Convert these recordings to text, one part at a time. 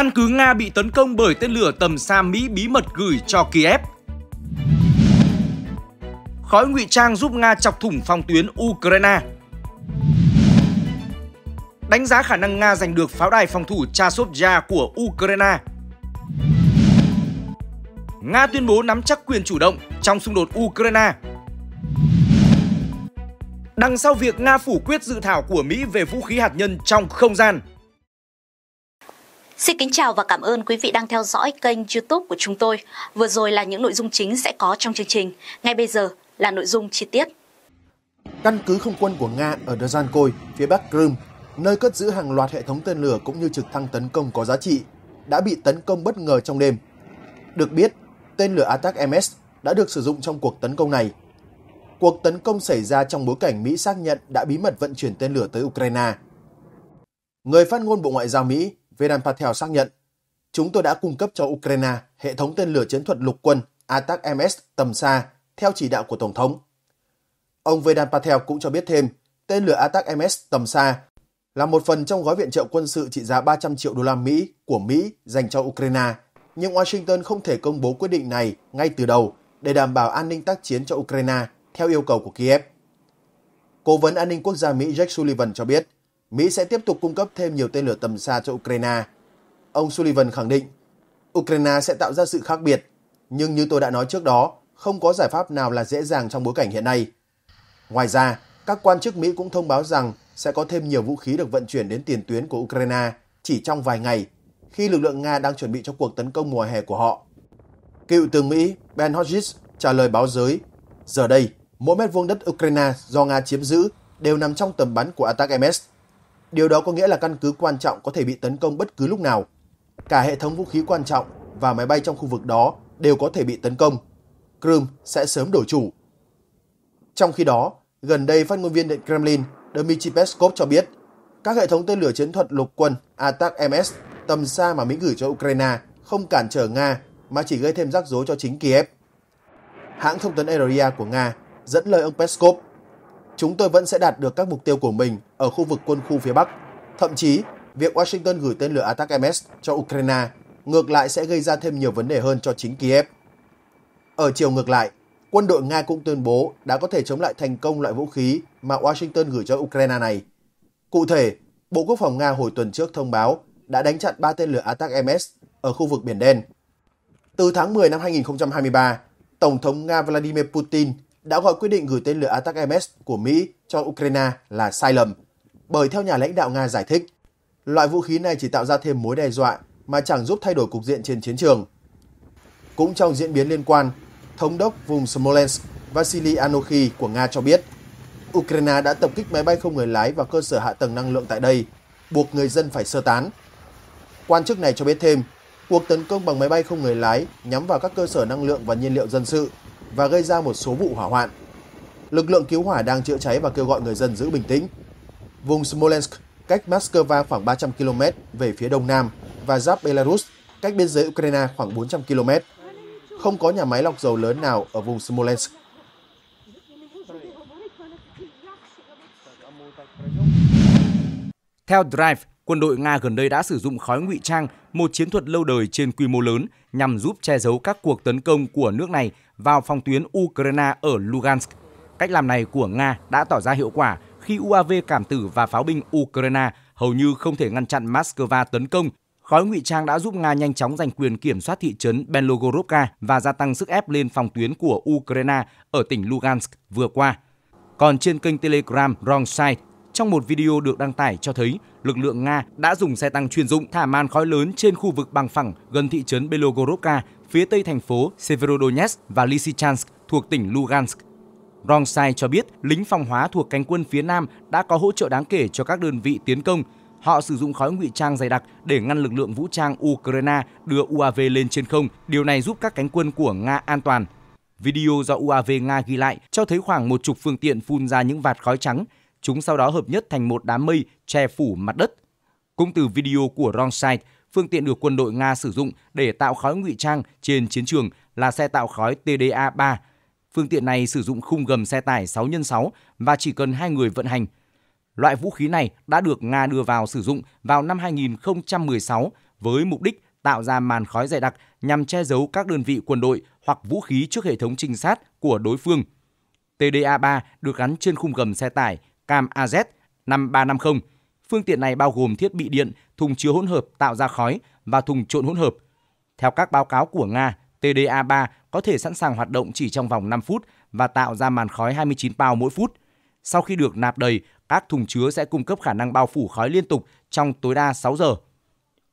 Căn cứ Nga bị tấn công bởi tên lửa tầm xa Mỹ bí mật gửi cho Kiev. Khói ngụy trang giúp Nga chọc thủng phòng tuyến Ukraine. Đánh giá khả năng Nga giành được pháo đài phòng thủ Chasovya của Ukraine. Nga tuyên bố nắm chắc quyền chủ động trong xung đột Ukraine. Đằng sau việc Nga phủ quyết dự thảo của Mỹ về vũ khí hạt nhân trong không gian, Xin kính chào và cảm ơn quý vị đang theo dõi kênh YouTube của chúng tôi. Vừa rồi là những nội dung chính sẽ có trong chương trình. Ngay bây giờ là nội dung chi tiết. Căn cứ không quân của Nga ở Dzhankoy, phía bắc Crimea, nơi cất giữ hàng loạt hệ thống tên lửa cũng như trực thăng tấn công có giá trị, đã bị tấn công bất ngờ trong đêm. Được biết, tên lửa Attack MS đã được sử dụng trong cuộc tấn công này. Cuộc tấn công xảy ra trong bối cảnh Mỹ xác nhận đã bí mật vận chuyển tên lửa tới Ukraine. Người phát ngôn Bộ Ngoại giao Mỹ Vedant Patel xác nhận, chúng tôi đã cung cấp cho Ukraine hệ thống tên lửa chiến thuật lục quân ATAC-MS tầm xa theo chỉ đạo của Tổng thống. Ông Vedant Patel cũng cho biết thêm, tên lửa ATAC-MS tầm xa là một phần trong gói viện trợ quân sự trị giá 300 triệu đô la Mỹ của Mỹ dành cho Ukraine, nhưng Washington không thể công bố quyết định này ngay từ đầu để đảm bảo an ninh tác chiến cho Ukraine theo yêu cầu của Kiev. Cố vấn an ninh quốc gia Mỹ Jake Sullivan cho biết, Mỹ sẽ tiếp tục cung cấp thêm nhiều tên lửa tầm xa cho Ukraine. Ông Sullivan khẳng định, Ukraine sẽ tạo ra sự khác biệt, nhưng như tôi đã nói trước đó, không có giải pháp nào là dễ dàng trong bối cảnh hiện nay. Ngoài ra, các quan chức Mỹ cũng thông báo rằng sẽ có thêm nhiều vũ khí được vận chuyển đến tiền tuyến của Ukraine chỉ trong vài ngày khi lực lượng Nga đang chuẩn bị cho cuộc tấn công mùa hè của họ. Cựu tướng Mỹ Ben Hodges trả lời báo giới, giờ đây, mỗi mét vuông đất Ukraine do Nga chiếm giữ đều nằm trong tầm bắn của ATAC-MS Điều đó có nghĩa là căn cứ quan trọng có thể bị tấn công bất cứ lúc nào. Cả hệ thống vũ khí quan trọng và máy bay trong khu vực đó đều có thể bị tấn công. Crimea sẽ sớm đổi chủ. Trong khi đó, gần đây phát ngôn viên Điện Kremlin Dmitry Peskov cho biết các hệ thống tên lửa chiến thuật lục quân ATAC-MS tầm xa mà Mỹ gửi cho Ukraine không cản trở Nga mà chỉ gây thêm rắc rối cho chính Kiev. Hãng thông tấn Eria của Nga dẫn lời ông Peskov chúng tôi vẫn sẽ đạt được các mục tiêu của mình ở khu vực quân khu phía Bắc. Thậm chí, việc Washington gửi tên lửa Attack MS cho Ukraine ngược lại sẽ gây ra thêm nhiều vấn đề hơn cho chính Kiev. Ở chiều ngược lại, quân đội Nga cũng tuyên bố đã có thể chống lại thành công loại vũ khí mà Washington gửi cho Ukraine này. Cụ thể, Bộ Quốc phòng Nga hồi tuần trước thông báo đã đánh chặn 3 tên lửa Attack MS ở khu vực Biển Đen. Từ tháng 10 năm 2023, Tổng thống Nga Vladimir Putin đã gọi quyết định gửi tên lửa Atak-MS của Mỹ cho Ukraine là sai lầm, bởi theo nhà lãnh đạo Nga giải thích, loại vũ khí này chỉ tạo ra thêm mối đe dọa mà chẳng giúp thay đổi cục diện trên chiến trường. Cũng trong diễn biến liên quan, Thống đốc vùng Smolensk Vasily Anokhi của Nga cho biết, Ukraine đã tập kích máy bay không người lái và cơ sở hạ tầng năng lượng tại đây, buộc người dân phải sơ tán. Quan chức này cho biết thêm, cuộc tấn công bằng máy bay không người lái nhắm vào các cơ sở năng lượng và nhiên liệu dân sự và gây ra một số vụ hỏa hoạn. Lực lượng cứu hỏa đang chữa cháy và kêu gọi người dân giữ bình tĩnh. Vùng Smolensk cách Moscow khoảng 300 km về phía đông nam và giáp Belarus cách biên giới Ukraine khoảng 400 km. Không có nhà máy lọc dầu lớn nào ở vùng Smolensk. Theo Drive, quân đội Nga gần đây đã sử dụng khói ngụy trang, một chiến thuật lâu đời trên quy mô lớn nhằm giúp che giấu các cuộc tấn công của nước này vào phòng tuyến Ukraine ở Lugansk. Cách làm này của Nga đã tỏ ra hiệu quả khi UAV cảm tử và pháo binh Ukraine hầu như không thể ngăn chặn Moscow tấn công. Khói ngụy trang đã giúp Nga nhanh chóng giành quyền kiểm soát thị trấn Belgorodka và gia tăng sức ép lên phòng tuyến của Ukraine ở tỉnh Lugansk vừa qua. Còn trên kênh Telegram Wrong Side, trong một video được đăng tải cho thấy, lực lượng Nga đã dùng xe tăng chuyên dụng thả màn khói lớn trên khu vực bằng phẳng gần thị trấn Belogorovka, phía tây thành phố Severodonetsk và Lysychansk thuộc tỉnh Lugansk. Rongsai cho biết lính phòng hóa thuộc cánh quân phía Nam đã có hỗ trợ đáng kể cho các đơn vị tiến công. Họ sử dụng khói ngụy trang dày đặc để ngăn lực lượng vũ trang Ukraine đưa UAV lên trên không. Điều này giúp các cánh quân của Nga an toàn. Video do UAV Nga ghi lại cho thấy khoảng một chục phương tiện phun ra những vạt khói trắng chúng sau đó hợp nhất thành một đám mây che phủ mặt đất. Cũng từ video của Ronside, phương tiện được quân đội Nga sử dụng để tạo khói ngụy trang trên chiến trường là xe tạo khói TDA-3. Phương tiện này sử dụng khung gầm xe tải 6x6 và chỉ cần hai người vận hành. Loại vũ khí này đã được Nga đưa vào sử dụng vào năm 2016 với mục đích tạo ra màn khói dày đặc nhằm che giấu các đơn vị quân đội hoặc vũ khí trước hệ thống trinh sát của đối phương. TDA-3 được gắn trên khung gầm xe tải Cam AZ 5350. Phương tiện này bao gồm thiết bị điện, thùng chứa hỗn hợp tạo ra khói và thùng trộn hỗn hợp. Theo các báo cáo của Nga, TDA-3 có thể sẵn sàng hoạt động chỉ trong vòng 5 phút và tạo ra màn khói 29 bao mỗi phút. Sau khi được nạp đầy, các thùng chứa sẽ cung cấp khả năng bao phủ khói liên tục trong tối đa 6 giờ.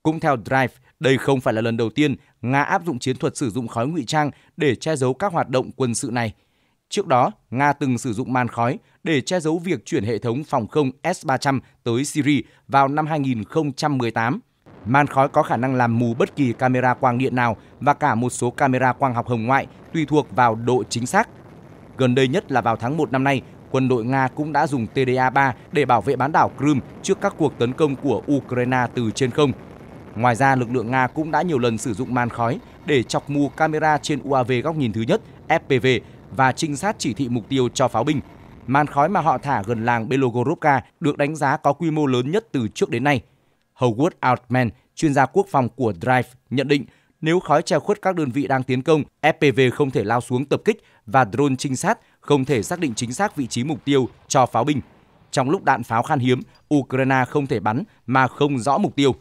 Cũng theo Drive, đây không phải là lần đầu tiên Nga áp dụng chiến thuật sử dụng khói ngụy trang để che giấu các hoạt động quân sự này – Trước đó, Nga từng sử dụng màn khói để che giấu việc chuyển hệ thống phòng không S-300 tới Syria vào năm 2018. Màn khói có khả năng làm mù bất kỳ camera quang điện nào và cả một số camera quang học hồng ngoại tùy thuộc vào độ chính xác. Gần đây nhất là vào tháng 1 năm nay, quân đội Nga cũng đã dùng TDA-3 để bảo vệ bán đảo Crimea trước các cuộc tấn công của Ukraine từ trên không. Ngoài ra, lực lượng Nga cũng đã nhiều lần sử dụng màn khói để chọc mù camera trên UAV góc nhìn thứ nhất FPV và trinh sát chỉ thị mục tiêu cho pháo binh. Màn khói mà họ thả gần làng Belogorivka được đánh giá có quy mô lớn nhất từ trước đến nay. Howard Altman, chuyên gia quốc phòng của Drive, nhận định nếu khói che khuất các đơn vị đang tiến công, FPV không thể lao xuống tập kích và drone trinh sát không thể xác định chính xác vị trí mục tiêu cho pháo binh. Trong lúc đạn pháo khan hiếm, Ukraine không thể bắn mà không rõ mục tiêu.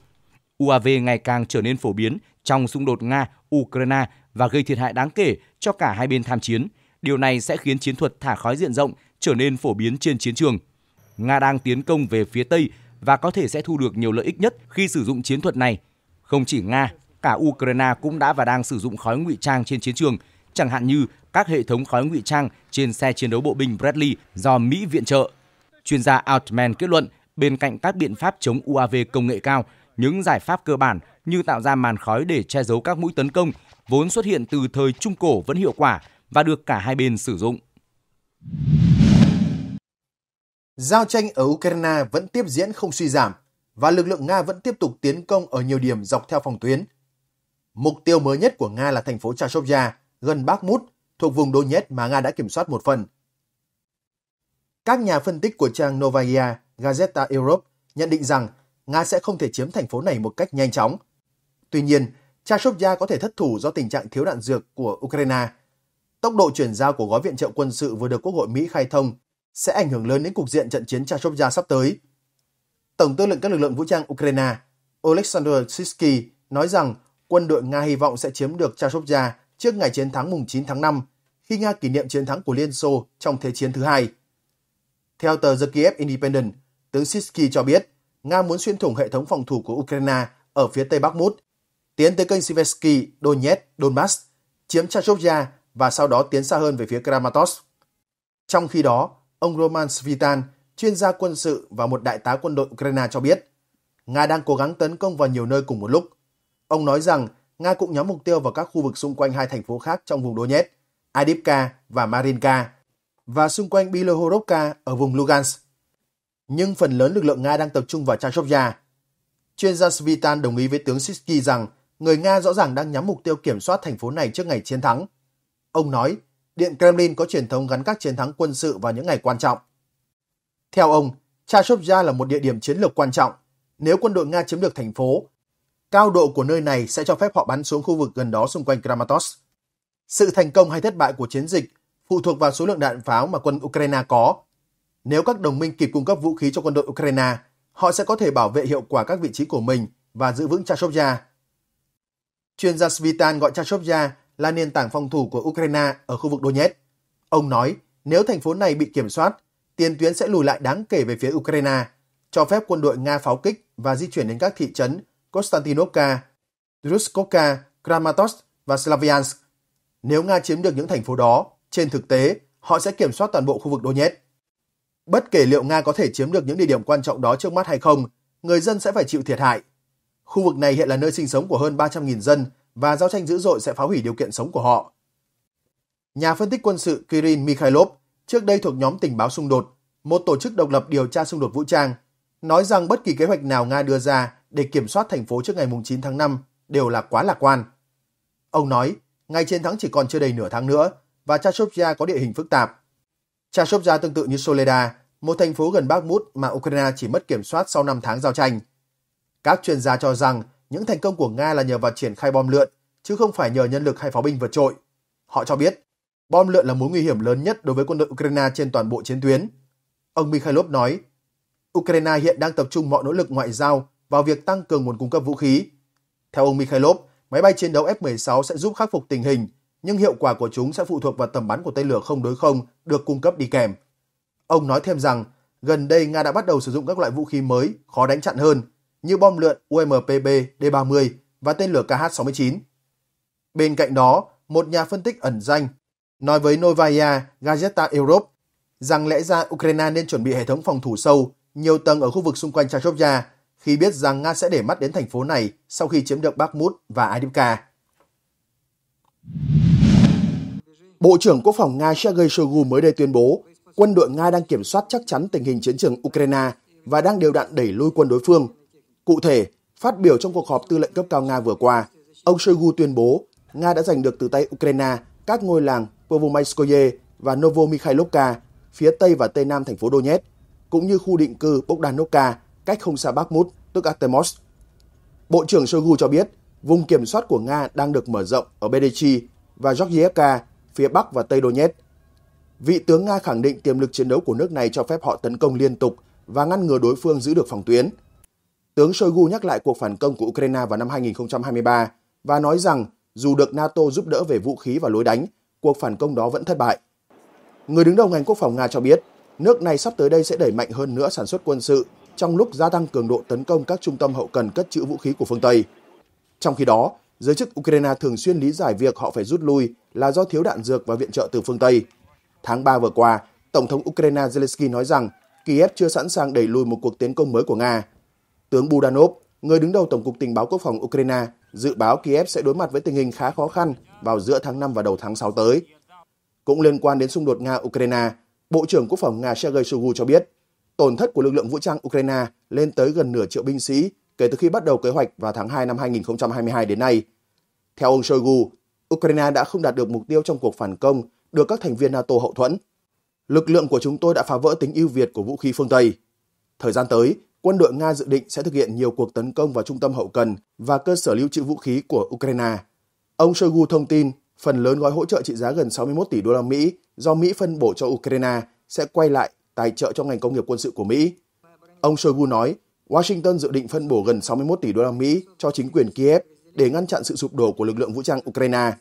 UAV ngày càng trở nên phổ biến trong xung đột Nga-Ukraine và gây thiệt hại đáng kể cho cả hai bên tham chiến. Điều này sẽ khiến chiến thuật thả khói diện rộng trở nên phổ biến trên chiến trường. Nga đang tiến công về phía Tây và có thể sẽ thu được nhiều lợi ích nhất khi sử dụng chiến thuật này. Không chỉ Nga, cả Ukraine cũng đã và đang sử dụng khói ngụy trang trên chiến trường, chẳng hạn như các hệ thống khói ngụy trang trên xe chiến đấu bộ binh Bradley do Mỹ viện trợ. Chuyên gia Altman kết luận, bên cạnh các biện pháp chống UAV công nghệ cao, những giải pháp cơ bản như tạo ra màn khói để che giấu các mũi tấn công vốn xuất hiện từ thời Trung Cổ vẫn hiệu quả và được cả hai bên sử dụng. Giao tranh ở Ukraine vẫn tiếp diễn không suy giảm và lực lượng Nga vẫn tiếp tục tiến công ở nhiều điểm dọc theo phòng tuyến. Mục tiêu mới nhất của Nga là thành phố Chashovya, gần Bakhmut, thuộc vùng Donetsk mà Nga đã kiểm soát một phần. Các nhà phân tích của trang Novaya Gazeta Europe nhận định rằng Nga sẽ không thể chiếm thành phố này một cách nhanh chóng. Tuy nhiên, Chashovya có thể thất thủ do tình trạng thiếu đạn dược của Ukraine – tốc độ chuyển giao của gói viện trợ quân sự vừa được Quốc hội Mỹ khai thông sẽ ảnh hưởng lớn đến cục diện trận chiến Chashovya sắp tới. Tổng tư lệnh các lực lượng vũ trang Ukraine Oleksandr Sisky nói rằng quân đội Nga hy vọng sẽ chiếm được Chashovya trước ngày chiến thắng mùng 9 tháng 5 khi Nga kỷ niệm chiến thắng của Liên Xô trong Thế chiến thứ hai. Theo tờ The Kiev Independent, tướng Sisky cho biết Nga muốn xuyên thủng hệ thống phòng thủ của Ukraine ở phía tây Bắc Mút, tiến tới kênh Siversky, Donetsk, Donbass, chiếm Chashovya và sau đó tiến xa hơn về phía Kramatorsk. Trong khi đó, ông Roman Svitan, chuyên gia quân sự và một đại tá quân đội Ukraine cho biết, Nga đang cố gắng tấn công vào nhiều nơi cùng một lúc. Ông nói rằng Nga cũng nhắm mục tiêu vào các khu vực xung quanh hai thành phố khác trong vùng Donetsk, Adipka và Marinka, và xung quanh Bilohorovka ở vùng Lugansk. Nhưng phần lớn lực lượng Nga đang tập trung vào Chashovya. Chuyên gia Svitan đồng ý với tướng Sisky rằng người Nga rõ ràng đang nhắm mục tiêu kiểm soát thành phố này trước ngày chiến thắng – Ông nói, Điện Kremlin có truyền thống gắn các chiến thắng quân sự vào những ngày quan trọng. Theo ông, Chashobja là một địa điểm chiến lược quan trọng. Nếu quân đội Nga chiếm được thành phố, cao độ của nơi này sẽ cho phép họ bắn xuống khu vực gần đó xung quanh Kramatorsk. Sự thành công hay thất bại của chiến dịch phụ thuộc vào số lượng đạn pháo mà quân Ukraine có. Nếu các đồng minh kịp cung cấp vũ khí cho quân đội Ukraine, họ sẽ có thể bảo vệ hiệu quả các vị trí của mình và giữ vững Chashobja. Chuyên gia Svitan gọi Chashobja là nền tảng phòng thủ của Ukraine ở khu vực Donetsk. Ông nói, nếu thành phố này bị kiểm soát, tiền tuyến sẽ lùi lại đáng kể về phía Ukraine, cho phép quân đội Nga pháo kích và di chuyển đến các thị trấn Konstantinovka, Druskovka, Kramatorsk và Slavyansk. Nếu Nga chiếm được những thành phố đó, trên thực tế, họ sẽ kiểm soát toàn bộ khu vực Donetsk. Bất kể liệu Nga có thể chiếm được những địa điểm quan trọng đó trước mắt hay không, người dân sẽ phải chịu thiệt hại. Khu vực này hiện là nơi sinh sống của hơn 300.000 dân và giao tranh dữ dội sẽ phá hủy điều kiện sống của họ. Nhà phân tích quân sự Kirin Mikhailov, trước đây thuộc nhóm tình báo xung đột, một tổ chức độc lập điều tra xung đột vũ trang, nói rằng bất kỳ kế hoạch nào Nga đưa ra để kiểm soát thành phố trước ngày 9 tháng 5 đều là quá lạc quan. Ông nói, ngày chiến thắng chỉ còn chưa đầy nửa tháng nữa và Chashovia có địa hình phức tạp. Chashovia tương tự như Soleda, một thành phố gần Bakhmut mà Ukraine chỉ mất kiểm soát sau 5 tháng giao tranh. Các chuyên gia cho rằng những thành công của Nga là nhờ vào triển khai bom lượn, chứ không phải nhờ nhân lực hay pháo binh vượt trội. Họ cho biết, bom lượn là mối nguy hiểm lớn nhất đối với quân đội Ukraine trên toàn bộ chiến tuyến. Ông Mikhailov nói, Ukraine hiện đang tập trung mọi nỗ lực ngoại giao vào việc tăng cường nguồn cung cấp vũ khí. Theo ông Mikhailov, máy bay chiến đấu F-16 sẽ giúp khắc phục tình hình, nhưng hiệu quả của chúng sẽ phụ thuộc vào tầm bắn của tên lửa không đối không được cung cấp đi kèm. Ông nói thêm rằng, gần đây Nga đã bắt đầu sử dụng các loại vũ khí mới, khó đánh chặn hơn – như bom lượn UMPB D-30 và tên lửa KH-69. Bên cạnh đó, một nhà phân tích ẩn danh nói với Novaya Gazeta Europe rằng lẽ ra Ukraine nên chuẩn bị hệ thống phòng thủ sâu nhiều tầng ở khu vực xung quanh Chachovya khi biết rằng Nga sẽ để mắt đến thành phố này sau khi chiếm được Bakhmut và Adivka. Bộ trưởng Quốc phòng Nga Sergei Shoigu mới đây tuyên bố quân đội Nga đang kiểm soát chắc chắn tình hình chiến trường Ukraine và đang điều đạn đẩy lui quân đối phương Cụ thể, phát biểu trong cuộc họp tư lệnh cấp cao Nga vừa qua, ông Shoigu tuyên bố Nga đã giành được từ tay Ukraine các ngôi làng Povomayskoye và Novomikhailovka phía tây và tây nam thành phố Donetsk, cũng như khu định cư Bogdanovka cách không xa Bakhmut, tức Artemovsk. Bộ trưởng Shoigu cho biết, vùng kiểm soát của Nga đang được mở rộng ở Bedichi và Georgievka phía bắc và tây Donetsk. Vị tướng Nga khẳng định tiềm lực chiến đấu của nước này cho phép họ tấn công liên tục và ngăn ngừa đối phương giữ được phòng tuyến – Tướng Shoigu nhắc lại cuộc phản công của Ukraine vào năm 2023 và nói rằng dù được NATO giúp đỡ về vũ khí và lối đánh, cuộc phản công đó vẫn thất bại. Người đứng đầu ngành quốc phòng Nga cho biết, nước này sắp tới đây sẽ đẩy mạnh hơn nữa sản xuất quân sự trong lúc gia tăng cường độ tấn công các trung tâm hậu cần cất trữ vũ khí của phương Tây. Trong khi đó, giới chức Ukraine thường xuyên lý giải việc họ phải rút lui là do thiếu đạn dược và viện trợ từ phương Tây. Tháng 3 vừa qua, Tổng thống Ukraine Zelensky nói rằng Kiev chưa sẵn sàng đẩy lùi một cuộc tiến công mới của Nga. Tướng Budanov, người đứng đầu Tổng cục Tình báo Quốc phòng Ukraine, dự báo Kiev sẽ đối mặt với tình hình khá khó khăn vào giữa tháng 5 và đầu tháng 6 tới. Cũng liên quan đến xung đột Nga-Ukraine, Bộ trưởng Quốc phòng Nga Sergei Shoigu cho biết, tổn thất của lực lượng vũ trang Ukraine lên tới gần nửa triệu binh sĩ kể từ khi bắt đầu kế hoạch vào tháng 2 năm 2022 đến nay. Theo ông Shoigu, Ukraine đã không đạt được mục tiêu trong cuộc phản công được các thành viên NATO hậu thuẫn. Lực lượng của chúng tôi đã phá vỡ tính ưu việt của vũ khí phương Tây. Thời gian tới, quân đội Nga dự định sẽ thực hiện nhiều cuộc tấn công vào trung tâm hậu cần và cơ sở lưu trữ vũ khí của Ukraine. Ông Shoigu thông tin, phần lớn gói hỗ trợ trị giá gần 61 tỷ đô la Mỹ do Mỹ phân bổ cho Ukraine sẽ quay lại tài trợ cho ngành công nghiệp quân sự của Mỹ. Ông Shoigu nói, Washington dự định phân bổ gần 61 tỷ đô la Mỹ cho chính quyền Kiev để ngăn chặn sự sụp đổ của lực lượng vũ trang Ukraine.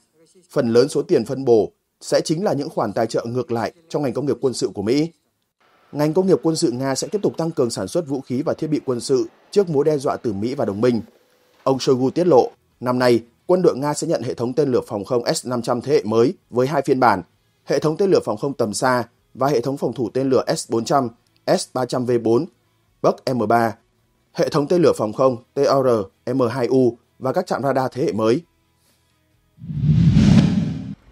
Phần lớn số tiền phân bổ sẽ chính là những khoản tài trợ ngược lại cho ngành công nghiệp quân sự của Mỹ ngành công nghiệp quân sự Nga sẽ tiếp tục tăng cường sản xuất vũ khí và thiết bị quân sự trước mối đe dọa từ Mỹ và đồng minh. Ông Shoigu tiết lộ, năm nay, quân đội Nga sẽ nhận hệ thống tên lửa phòng không S-500 thế hệ mới với hai phiên bản, hệ thống tên lửa phòng không tầm xa và hệ thống phòng thủ tên lửa S-400, S-300V4, Buck M3, hệ thống tên lửa phòng không tor m 2 u và các trạm radar thế hệ mới.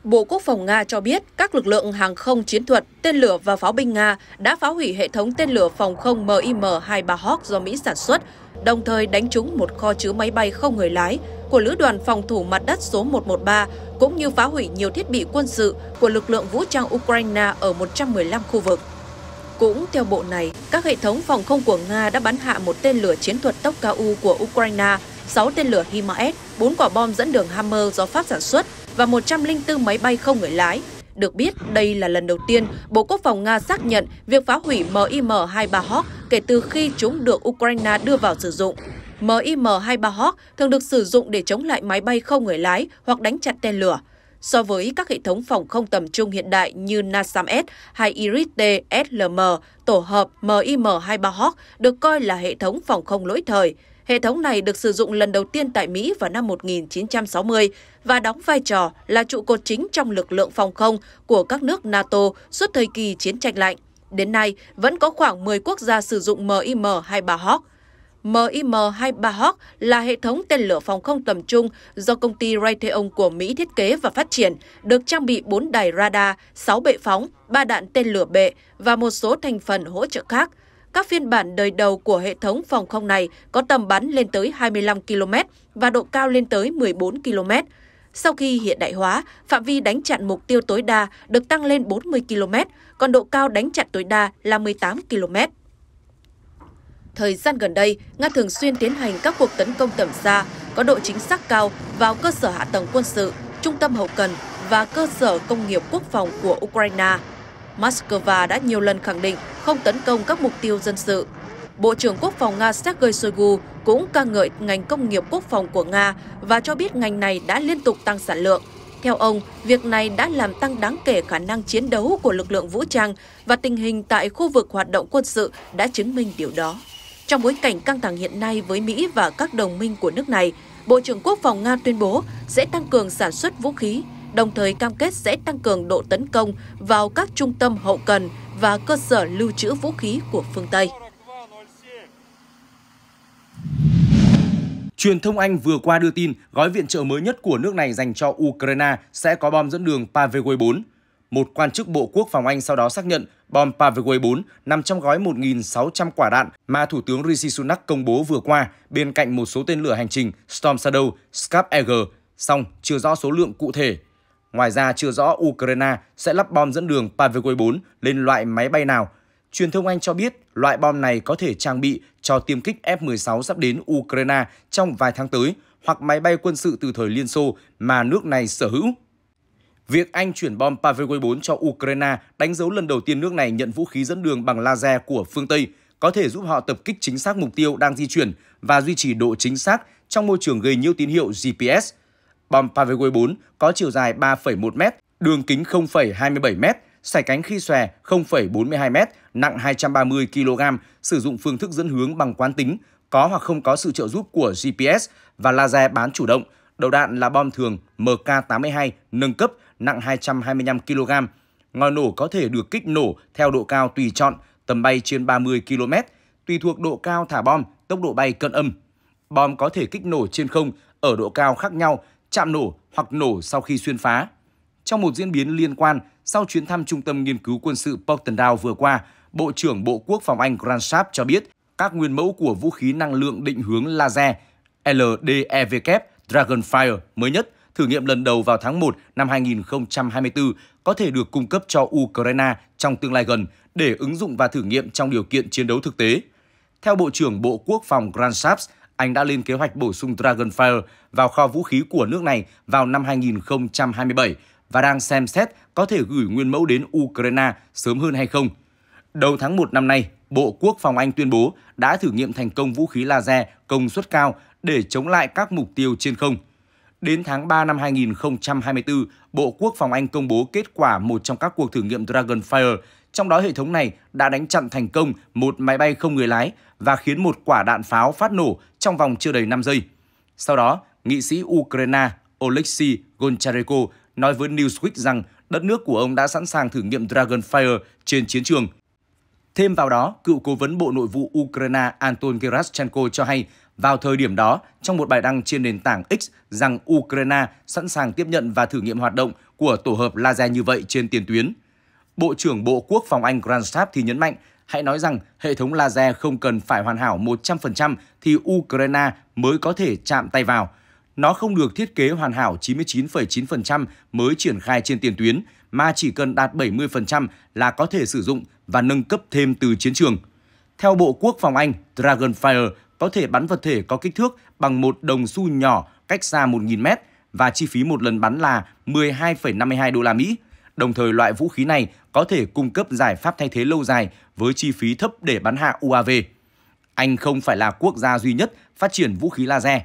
Bộ Quốc phòng Nga cho biết các lực lượng hàng không chiến thuật, tên lửa và pháo binh Nga đã phá hủy hệ thống tên lửa phòng không MIM-23 Hawk do Mỹ sản xuất, đồng thời đánh trúng một kho chứa máy bay không người lái của Lữ đoàn phòng thủ mặt đất số 113, cũng như phá hủy nhiều thiết bị quân sự của lực lượng vũ trang Ukraine ở 115 khu vực. Cũng theo bộ này, các hệ thống phòng không của Nga đã bắn hạ một tên lửa chiến thuật tốc cao U của Ukraine, 6 tên lửa HIMARS, 4 quả bom dẫn đường Hammer do Pháp sản xuất và 104 máy bay không người lái. Được biết, đây là lần đầu tiên Bộ Quốc phòng Nga xác nhận việc phá hủy MIM-23 Hawk kể từ khi chúng được Ukraine đưa vào sử dụng. MIM-23 Hawk thường được sử dụng để chống lại máy bay không người lái hoặc đánh chặn tên lửa. So với các hệ thống phòng không tầm trung hiện đại như NASAMS hay Iris-T SLM, tổ hợp MIM-23 Hawk được coi là hệ thống phòng không lỗi thời – Hệ thống này được sử dụng lần đầu tiên tại Mỹ vào năm 1960 và đóng vai trò là trụ cột chính trong lực lượng phòng không của các nước NATO suốt thời kỳ chiến tranh lạnh. Đến nay, vẫn có khoảng 10 quốc gia sử dụng MIM-23 Hawk. MIM-23 Hawk là hệ thống tên lửa phòng không tầm trung do công ty Raytheon của Mỹ thiết kế và phát triển, được trang bị 4 đài radar, 6 bệ phóng, 3 đạn tên lửa bệ và một số thành phần hỗ trợ khác – các phiên bản đời đầu của hệ thống phòng không này có tầm bắn lên tới 25 km và độ cao lên tới 14 km. Sau khi hiện đại hóa, phạm vi đánh chặn mục tiêu tối đa được tăng lên 40 km, còn độ cao đánh chặn tối đa là 18 km. Thời gian gần đây, Nga thường xuyên tiến hành các cuộc tấn công tầm xa có độ chính xác cao vào cơ sở hạ tầng quân sự, trung tâm hậu cần và cơ sở công nghiệp quốc phòng của Ukraine. Moscow đã nhiều lần khẳng định không tấn công các mục tiêu dân sự. Bộ trưởng Quốc phòng Nga Sergei Shoigu cũng ca ngợi ngành công nghiệp quốc phòng của Nga và cho biết ngành này đã liên tục tăng sản lượng. Theo ông, việc này đã làm tăng đáng kể khả năng chiến đấu của lực lượng vũ trang và tình hình tại khu vực hoạt động quân sự đã chứng minh điều đó. Trong bối cảnh căng thẳng hiện nay với Mỹ và các đồng minh của nước này, Bộ trưởng Quốc phòng Nga tuyên bố sẽ tăng cường sản xuất vũ khí đồng thời cam kết sẽ tăng cường độ tấn công vào các trung tâm hậu cần và cơ sở lưu trữ vũ khí của phương Tây. Truyền thông Anh vừa qua đưa tin gói viện trợ mới nhất của nước này dành cho Ukraine sẽ có bom dẫn đường Paveway 4. Một quan chức Bộ Quốc phòng Anh sau đó xác nhận bom Paveway 4 nằm trong gói 1.600 quả đạn mà Thủ tướng Rishi Sunak công bố vừa qua bên cạnh một số tên lửa hành trình Storm Shadow, Scarp Eagle, song chưa rõ số lượng cụ thể. Ngoài ra chưa rõ Ukraine sẽ lắp bom dẫn đường Pavekoi 4 lên loại máy bay nào. Truyền thông Anh cho biết loại bom này có thể trang bị cho tiêm kích F-16 sắp đến Ukraine trong vài tháng tới hoặc máy bay quân sự từ thời Liên Xô mà nước này sở hữu. Việc Anh chuyển bom Pavekoi 4 cho Ukraine đánh dấu lần đầu tiên nước này nhận vũ khí dẫn đường bằng laser của phương Tây, có thể giúp họ tập kích chính xác mục tiêu đang di chuyển và duy trì độ chính xác trong môi trường gây nhiễu tín hiệu GPS – Bom Paveway 4 có chiều dài 3,1m, đường kính 0,27m, sải cánh khi xòe 0,42m, nặng 230 kg, sử dụng phương thức dẫn hướng bằng quán tính, có hoặc không có sự trợ giúp của GPS và laser bán chủ động. Đầu đạn là bom thường MK82 nâng cấp nặng 225 kg. Ngòi nổ có thể được kích nổ theo độ cao tùy chọn, tầm bay trên 30 km, tùy thuộc độ cao thả bom, tốc độ bay cận âm. Bom có thể kích nổ trên không ở độ cao khác nhau chạm nổ hoặc nổ sau khi xuyên phá. Trong một diễn biến liên quan, sau chuyến thăm Trung tâm Nghiên cứu Quân sự Portendale vừa qua, Bộ trưởng Bộ Quốc phòng Anh Grant Sharp cho biết các nguyên mẫu của vũ khí năng lượng định hướng laser LDEW Dragonfire mới nhất thử nghiệm lần đầu vào tháng 1 năm 2024 có thể được cung cấp cho Ukraine trong tương lai gần để ứng dụng và thử nghiệm trong điều kiện chiến đấu thực tế. Theo Bộ trưởng Bộ Quốc phòng Grant Shapps, anh đã lên kế hoạch bổ sung Dragonfire vào kho vũ khí của nước này vào năm 2027 và đang xem xét có thể gửi nguyên mẫu đến Ukraine sớm hơn hay không. Đầu tháng 1 năm nay, Bộ Quốc phòng Anh tuyên bố đã thử nghiệm thành công vũ khí laser công suất cao để chống lại các mục tiêu trên không. Đến tháng 3 năm 2024, Bộ Quốc phòng Anh công bố kết quả một trong các cuộc thử nghiệm Dragonfire trong đó hệ thống này đã đánh chặn thành công một máy bay không người lái và khiến một quả đạn pháo phát nổ trong vòng chưa đầy 5 giây. Sau đó, nghị sĩ Ukraine Oleksiy Goncharenko nói với Newsweek rằng đất nước của ông đã sẵn sàng thử nghiệm Dragonfire trên chiến trường. Thêm vào đó, cựu cố vấn Bộ Nội vụ Ukraine Anton Geraschenko cho hay vào thời điểm đó trong một bài đăng trên nền tảng X rằng Ukraine sẵn sàng tiếp nhận và thử nghiệm hoạt động của tổ hợp laser như vậy trên tiền tuyến. Bộ trưởng Bộ Quốc phòng Anh Grant Sharp thì nhấn mạnh hãy nói rằng hệ thống laser không cần phải hoàn hảo 100% thì Ukraine mới có thể chạm tay vào. Nó không được thiết kế hoàn hảo 99,9% mới triển khai trên tiền tuyến, mà chỉ cần đạt 70% là có thể sử dụng và nâng cấp thêm từ chiến trường. Theo Bộ Quốc phòng Anh, Dragonfire có thể bắn vật thể có kích thước bằng một đồng xu nhỏ cách xa 1.000m và chi phí một lần bắn là 12,52 đô la Mỹ. Đồng thời loại vũ khí này có thể cung cấp giải pháp thay thế lâu dài với chi phí thấp để bắn hạ UAV. Anh không phải là quốc gia duy nhất phát triển vũ khí laser.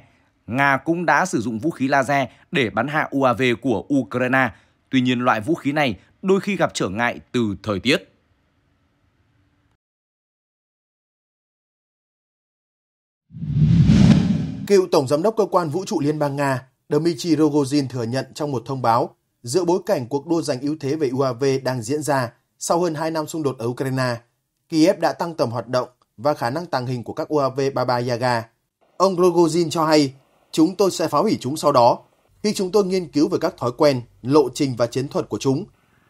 Nga cũng đã sử dụng vũ khí laser để bắn hạ UAV của Ukraine. Tuy nhiên loại vũ khí này đôi khi gặp trở ngại từ thời tiết. Cựu Tổng Giám đốc Cơ quan Vũ trụ Liên bang Nga Dmitry Rogozin thừa nhận trong một thông báo giữa bối cảnh cuộc đua giành ưu thế về UAV đang diễn ra sau hơn 2 năm xung đột ở Ukraine, Kiev đã tăng tầm hoạt động và khả năng tàng hình của các UAV Baba Yaga. Ông Rogozin cho hay, chúng tôi sẽ phá hủy chúng sau đó khi chúng tôi nghiên cứu về các thói quen, lộ trình và chiến thuật của chúng.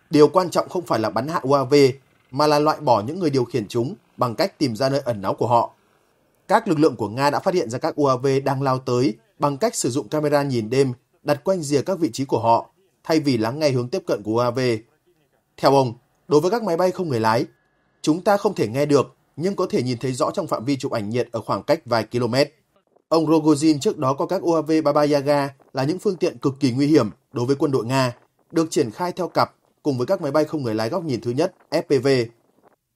Điều quan trọng không phải là bắn hạ UAV, mà là loại bỏ những người điều khiển chúng bằng cách tìm ra nơi ẩn náu của họ. Các lực lượng của Nga đã phát hiện ra các UAV đang lao tới bằng cách sử dụng camera nhìn đêm đặt quanh rìa các vị trí của họ thay vì lắng nghe hướng tiếp cận của UAV. Theo ông, đối với các máy bay không người lái, chúng ta không thể nghe được nhưng có thể nhìn thấy rõ trong phạm vi chụp ảnh nhiệt ở khoảng cách vài km. Ông Rogozin trước đó có các UAV Baba Yaga là những phương tiện cực kỳ nguy hiểm đối với quân đội Nga, được triển khai theo cặp cùng với các máy bay không người lái góc nhìn thứ nhất FPV.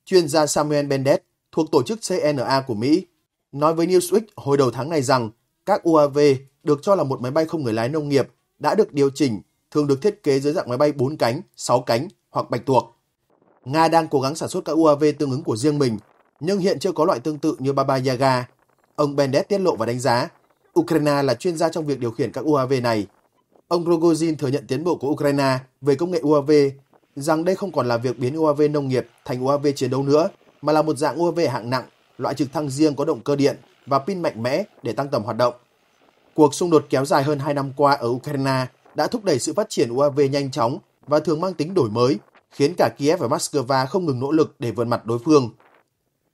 Chuyên gia Samuel Bendet thuộc tổ chức CNA của Mỹ nói với Newsweek hồi đầu tháng này rằng các UAV được cho là một máy bay không người lái nông nghiệp đã được điều chỉnh thường được thiết kế dưới dạng máy bay 4 cánh, 6 cánh hoặc bạch tuộc. Nga đang cố gắng sản xuất các UAV tương ứng của riêng mình, nhưng hiện chưa có loại tương tự như Baba Yaga. Ông Bendet tiết lộ và đánh giá, Ukraine là chuyên gia trong việc điều khiển các UAV này. Ông Rogozin thừa nhận tiến bộ của Ukraine về công nghệ UAV, rằng đây không còn là việc biến UAV nông nghiệp thành UAV chiến đấu nữa, mà là một dạng UAV hạng nặng, loại trực thăng riêng có động cơ điện và pin mạnh mẽ để tăng tầm hoạt động. Cuộc xung đột kéo dài hơn 2 năm qua ở Ukraine đã thúc đẩy sự phát triển UAV nhanh chóng và thường mang tính đổi mới, khiến cả Kiev và Moscow không ngừng nỗ lực để vượt mặt đối phương.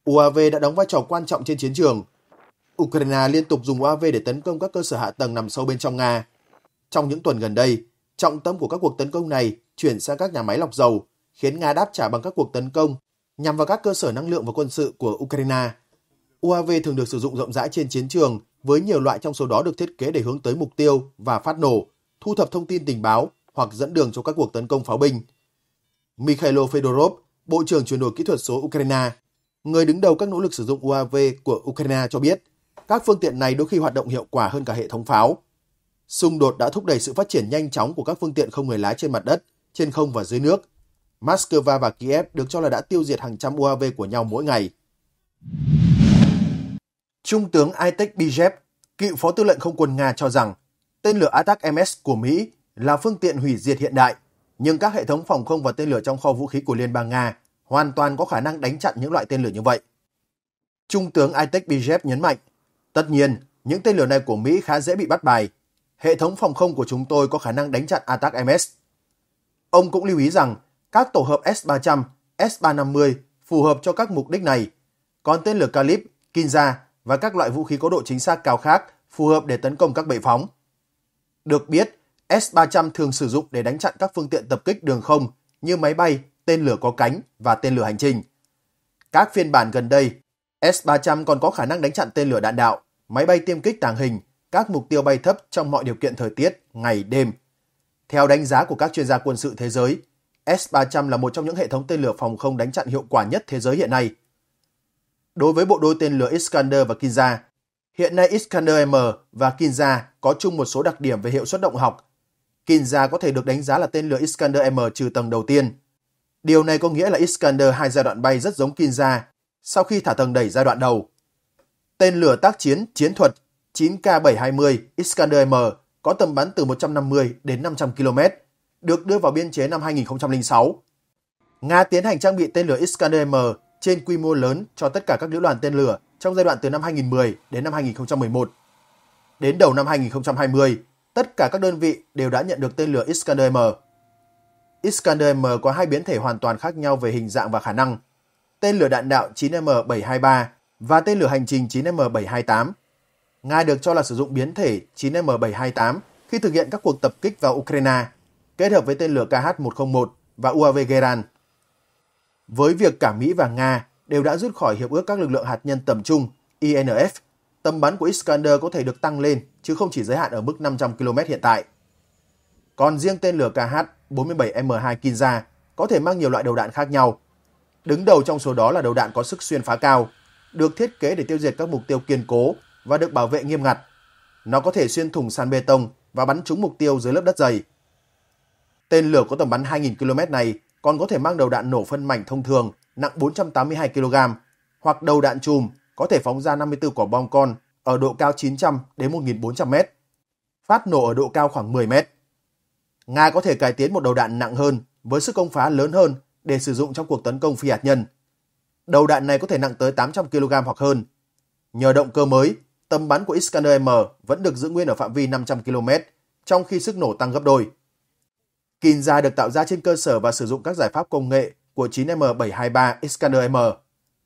UAV đã đóng vai trò quan trọng trên chiến trường. Ukraine liên tục dùng UAV để tấn công các cơ sở hạ tầng nằm sâu bên trong Nga. Trong những tuần gần đây, trọng tâm của các cuộc tấn công này chuyển sang các nhà máy lọc dầu, khiến Nga đáp trả bằng các cuộc tấn công nhằm vào các cơ sở năng lượng và quân sự của Ukraine. UAV thường được sử dụng rộng rãi trên chiến trường với nhiều loại trong số đó được thiết kế để hướng tới mục tiêu và phát nổ, thu thập thông tin tình báo hoặc dẫn đường cho các cuộc tấn công pháo binh. Mikhailo Fedorov, Bộ trưởng chuyển đổi kỹ thuật số Ukraine, người đứng đầu các nỗ lực sử dụng UAV của Ukraine cho biết, các phương tiện này đôi khi hoạt động hiệu quả hơn cả hệ thống pháo. Xung đột đã thúc đẩy sự phát triển nhanh chóng của các phương tiện không người lái trên mặt đất, trên không và dưới nước. Moscow và Kiev được cho là đã tiêu diệt hàng trăm UAV của nhau mỗi ngày. Trung tướng Itek Bijev, cựu phó tư lệnh không quân Nga cho rằng Tên lửa Attack-MS của Mỹ là phương tiện hủy diệt hiện đại, nhưng các hệ thống phòng không và tên lửa trong kho vũ khí của Liên bang Nga hoàn toàn có khả năng đánh chặn những loại tên lửa như vậy. Trung tướng Itek Bijev nhấn mạnh, tất nhiên, những tên lửa này của Mỹ khá dễ bị bắt bài. Hệ thống phòng không của chúng tôi có khả năng đánh chặn Attack-MS. Ông cũng lưu ý rằng, các tổ hợp S-300, S-350 phù hợp cho các mục đích này, còn tên lửa Kalib, Kinza và các loại vũ khí có độ chính xác cao khác phù hợp để tấn công các bệ phóng. Được biết, S-300 thường sử dụng để đánh chặn các phương tiện tập kích đường không như máy bay, tên lửa có cánh và tên lửa hành trình. Các phiên bản gần đây, S-300 còn có khả năng đánh chặn tên lửa đạn đạo, máy bay tiêm kích tàng hình, các mục tiêu bay thấp trong mọi điều kiện thời tiết, ngày, đêm. Theo đánh giá của các chuyên gia quân sự thế giới, S-300 là một trong những hệ thống tên lửa phòng không đánh chặn hiệu quả nhất thế giới hiện nay. Đối với bộ đôi tên lửa Iskander và Kinza, Hiện nay Iskander M và Kinza có chung một số đặc điểm về hiệu suất động học. Kinza có thể được đánh giá là tên lửa Iskander M trừ tầng đầu tiên. Điều này có nghĩa là Iskander hai giai đoạn bay rất giống Kinza sau khi thả tầng đẩy giai đoạn đầu. Tên lửa tác chiến chiến thuật 9K720 Iskander M có tầm bắn từ 150 đến 500 km, được đưa vào biên chế năm 2006. Nga tiến hành trang bị tên lửa Iskander M trên quy mô lớn cho tất cả các lữ đoàn tên lửa trong giai đoạn từ năm 2010 đến năm 2011. Đến đầu năm 2020, tất cả các đơn vị đều đã nhận được tên lửa Iskander-M. Iskander-M có hai biến thể hoàn toàn khác nhau về hình dạng và khả năng. Tên lửa đạn đạo 9M723 và tên lửa hành trình 9M728. Nga được cho là sử dụng biến thể 9M728 khi thực hiện các cuộc tập kích vào Ukraine, kết hợp với tên lửa KH-101 và UAV Geran. Với việc cả Mỹ và Nga đều đã rút khỏi Hiệp ước các lực lượng hạt nhân tầm trung INF. Tầm bắn của Iskander có thể được tăng lên, chứ không chỉ giới hạn ở mức 500 km hiện tại. Còn riêng tên lửa KH-47M2 Kinza có thể mang nhiều loại đầu đạn khác nhau. Đứng đầu trong số đó là đầu đạn có sức xuyên phá cao, được thiết kế để tiêu diệt các mục tiêu kiên cố và được bảo vệ nghiêm ngặt. Nó có thể xuyên thủng sàn bê tông và bắn trúng mục tiêu dưới lớp đất dày. Tên lửa có tầm bắn 2.000 km này còn có thể mang đầu đạn nổ phân mảnh thông thường nặng 482 kg hoặc đầu đạn chùm có thể phóng ra 54 quả bom con ở độ cao 900 đến 1.400 mét, phát nổ ở độ cao khoảng 10 mét. Nga có thể cải tiến một đầu đạn nặng hơn với sức công phá lớn hơn để sử dụng trong cuộc tấn công phi hạt nhân. Đầu đạn này có thể nặng tới 800 kg hoặc hơn. Nhờ động cơ mới, tầm bắn của Iskander-M vẫn được giữ nguyên ở phạm vi 500 km, trong khi sức nổ tăng gấp đôi. Kinza được tạo ra trên cơ sở và sử dụng các giải pháp công nghệ của 9M723 Iskander M.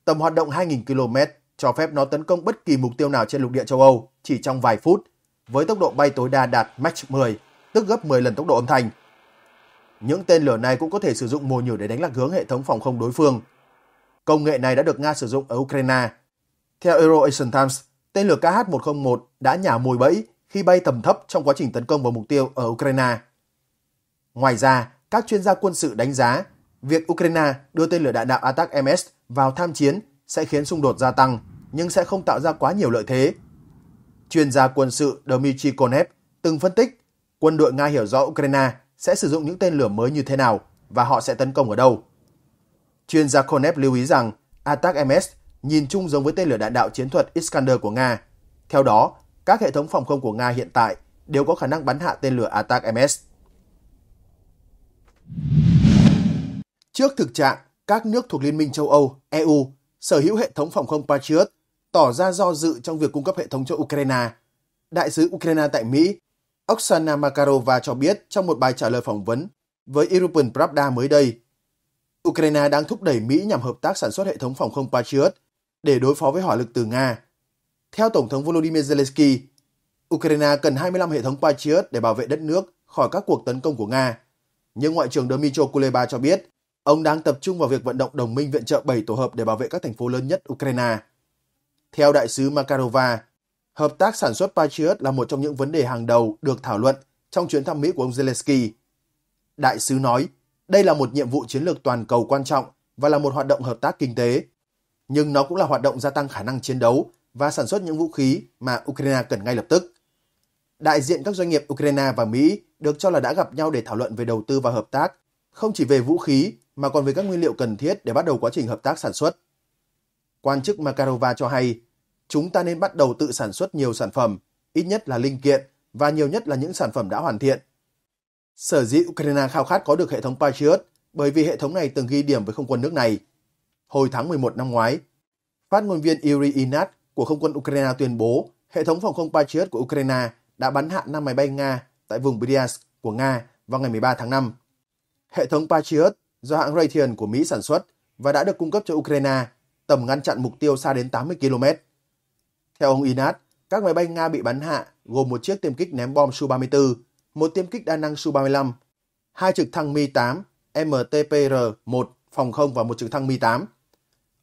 Tầm hoạt động 2.000 km cho phép nó tấn công bất kỳ mục tiêu nào trên lục địa châu Âu chỉ trong vài phút, với tốc độ bay tối đa đạt Mach 10, tức gấp 10 lần tốc độ âm thanh. Những tên lửa này cũng có thể sử dụng mồi nhử để đánh lạc hướng hệ thống phòng không đối phương. Công nghệ này đã được Nga sử dụng ở Ukraine. Theo Euro-Asian Times, tên lửa KH-101 đã nhả mồi bẫy khi bay tầm thấp trong quá trình tấn công vào mục tiêu ở Ukraine. Ngoài ra, các chuyên gia quân sự đánh giá Việc Ukraine đưa tên lửa đạn đạo ATAC-MS vào tham chiến sẽ khiến xung đột gia tăng, nhưng sẽ không tạo ra quá nhiều lợi thế. Chuyên gia quân sự Dmitry Konev từng phân tích quân đội Nga hiểu rõ Ukraine sẽ sử dụng những tên lửa mới như thế nào và họ sẽ tấn công ở đâu. Chuyên gia Konev lưu ý rằng ATAC-MS nhìn chung giống với tên lửa đạn đạo chiến thuật Iskander của Nga. Theo đó, các hệ thống phòng không của Nga hiện tại đều có khả năng bắn hạ tên lửa ATAC-MS. Trước thực trạng, các nước thuộc Liên minh châu Âu, EU sở hữu hệ thống phòng không Patriot tỏ ra do dự trong việc cung cấp hệ thống cho Ukraine. Đại sứ Ukraine tại Mỹ, Oksana Makarova cho biết trong một bài trả lời phỏng vấn với European Pravda mới đây, Ukraine đang thúc đẩy Mỹ nhằm hợp tác sản xuất hệ thống phòng không Patriot để đối phó với hỏa lực từ Nga. Theo Tổng thống Volodymyr Zelensky, Ukraine cần 25 hệ thống Patriot để bảo vệ đất nước khỏi các cuộc tấn công của Nga. Nhưng Ngoại trưởng Dmytro Kuleba cho biết Ông đang tập trung vào việc vận động đồng minh viện trợ 7 tổ hợp để bảo vệ các thành phố lớn nhất Ukraine. Theo đại sứ Makarova, hợp tác sản xuất Patriot là một trong những vấn đề hàng đầu được thảo luận trong chuyến thăm Mỹ của ông Zelensky. Đại sứ nói, đây là một nhiệm vụ chiến lược toàn cầu quan trọng và là một hoạt động hợp tác kinh tế, nhưng nó cũng là hoạt động gia tăng khả năng chiến đấu và sản xuất những vũ khí mà Ukraine cần ngay lập tức. Đại diện các doanh nghiệp Ukraine và Mỹ được cho là đã gặp nhau để thảo luận về đầu tư và hợp tác, không chỉ về vũ khí mà còn với các nguyên liệu cần thiết để bắt đầu quá trình hợp tác sản xuất. Quan chức Makarova cho hay, chúng ta nên bắt đầu tự sản xuất nhiều sản phẩm, ít nhất là linh kiện và nhiều nhất là những sản phẩm đã hoàn thiện. Sở dĩ Ukraine khao khát có được hệ thống Patriot bởi vì hệ thống này từng ghi điểm với không quân nước này. Hồi tháng 11 năm ngoái, phát ngôn viên Yuri Inat của không quân Ukraine tuyên bố hệ thống phòng không Patriot của Ukraine đã bắn hạ 5 máy bay Nga tại vùng Bryansk của Nga vào ngày 13 tháng 5. Hệ thống Patriot do hãng Raytheon của Mỹ sản xuất và đã được cung cấp cho Ukraine, tầm ngăn chặn mục tiêu xa đến 80 km. Theo ông Inat, các máy bay Nga bị bắn hạ gồm một chiếc tiêm kích ném bom Su-34, một tiêm kích đa năng Su-35, hai trực thăng Mi-8, MTPR-1 phòng không và một trực thăng Mi-8.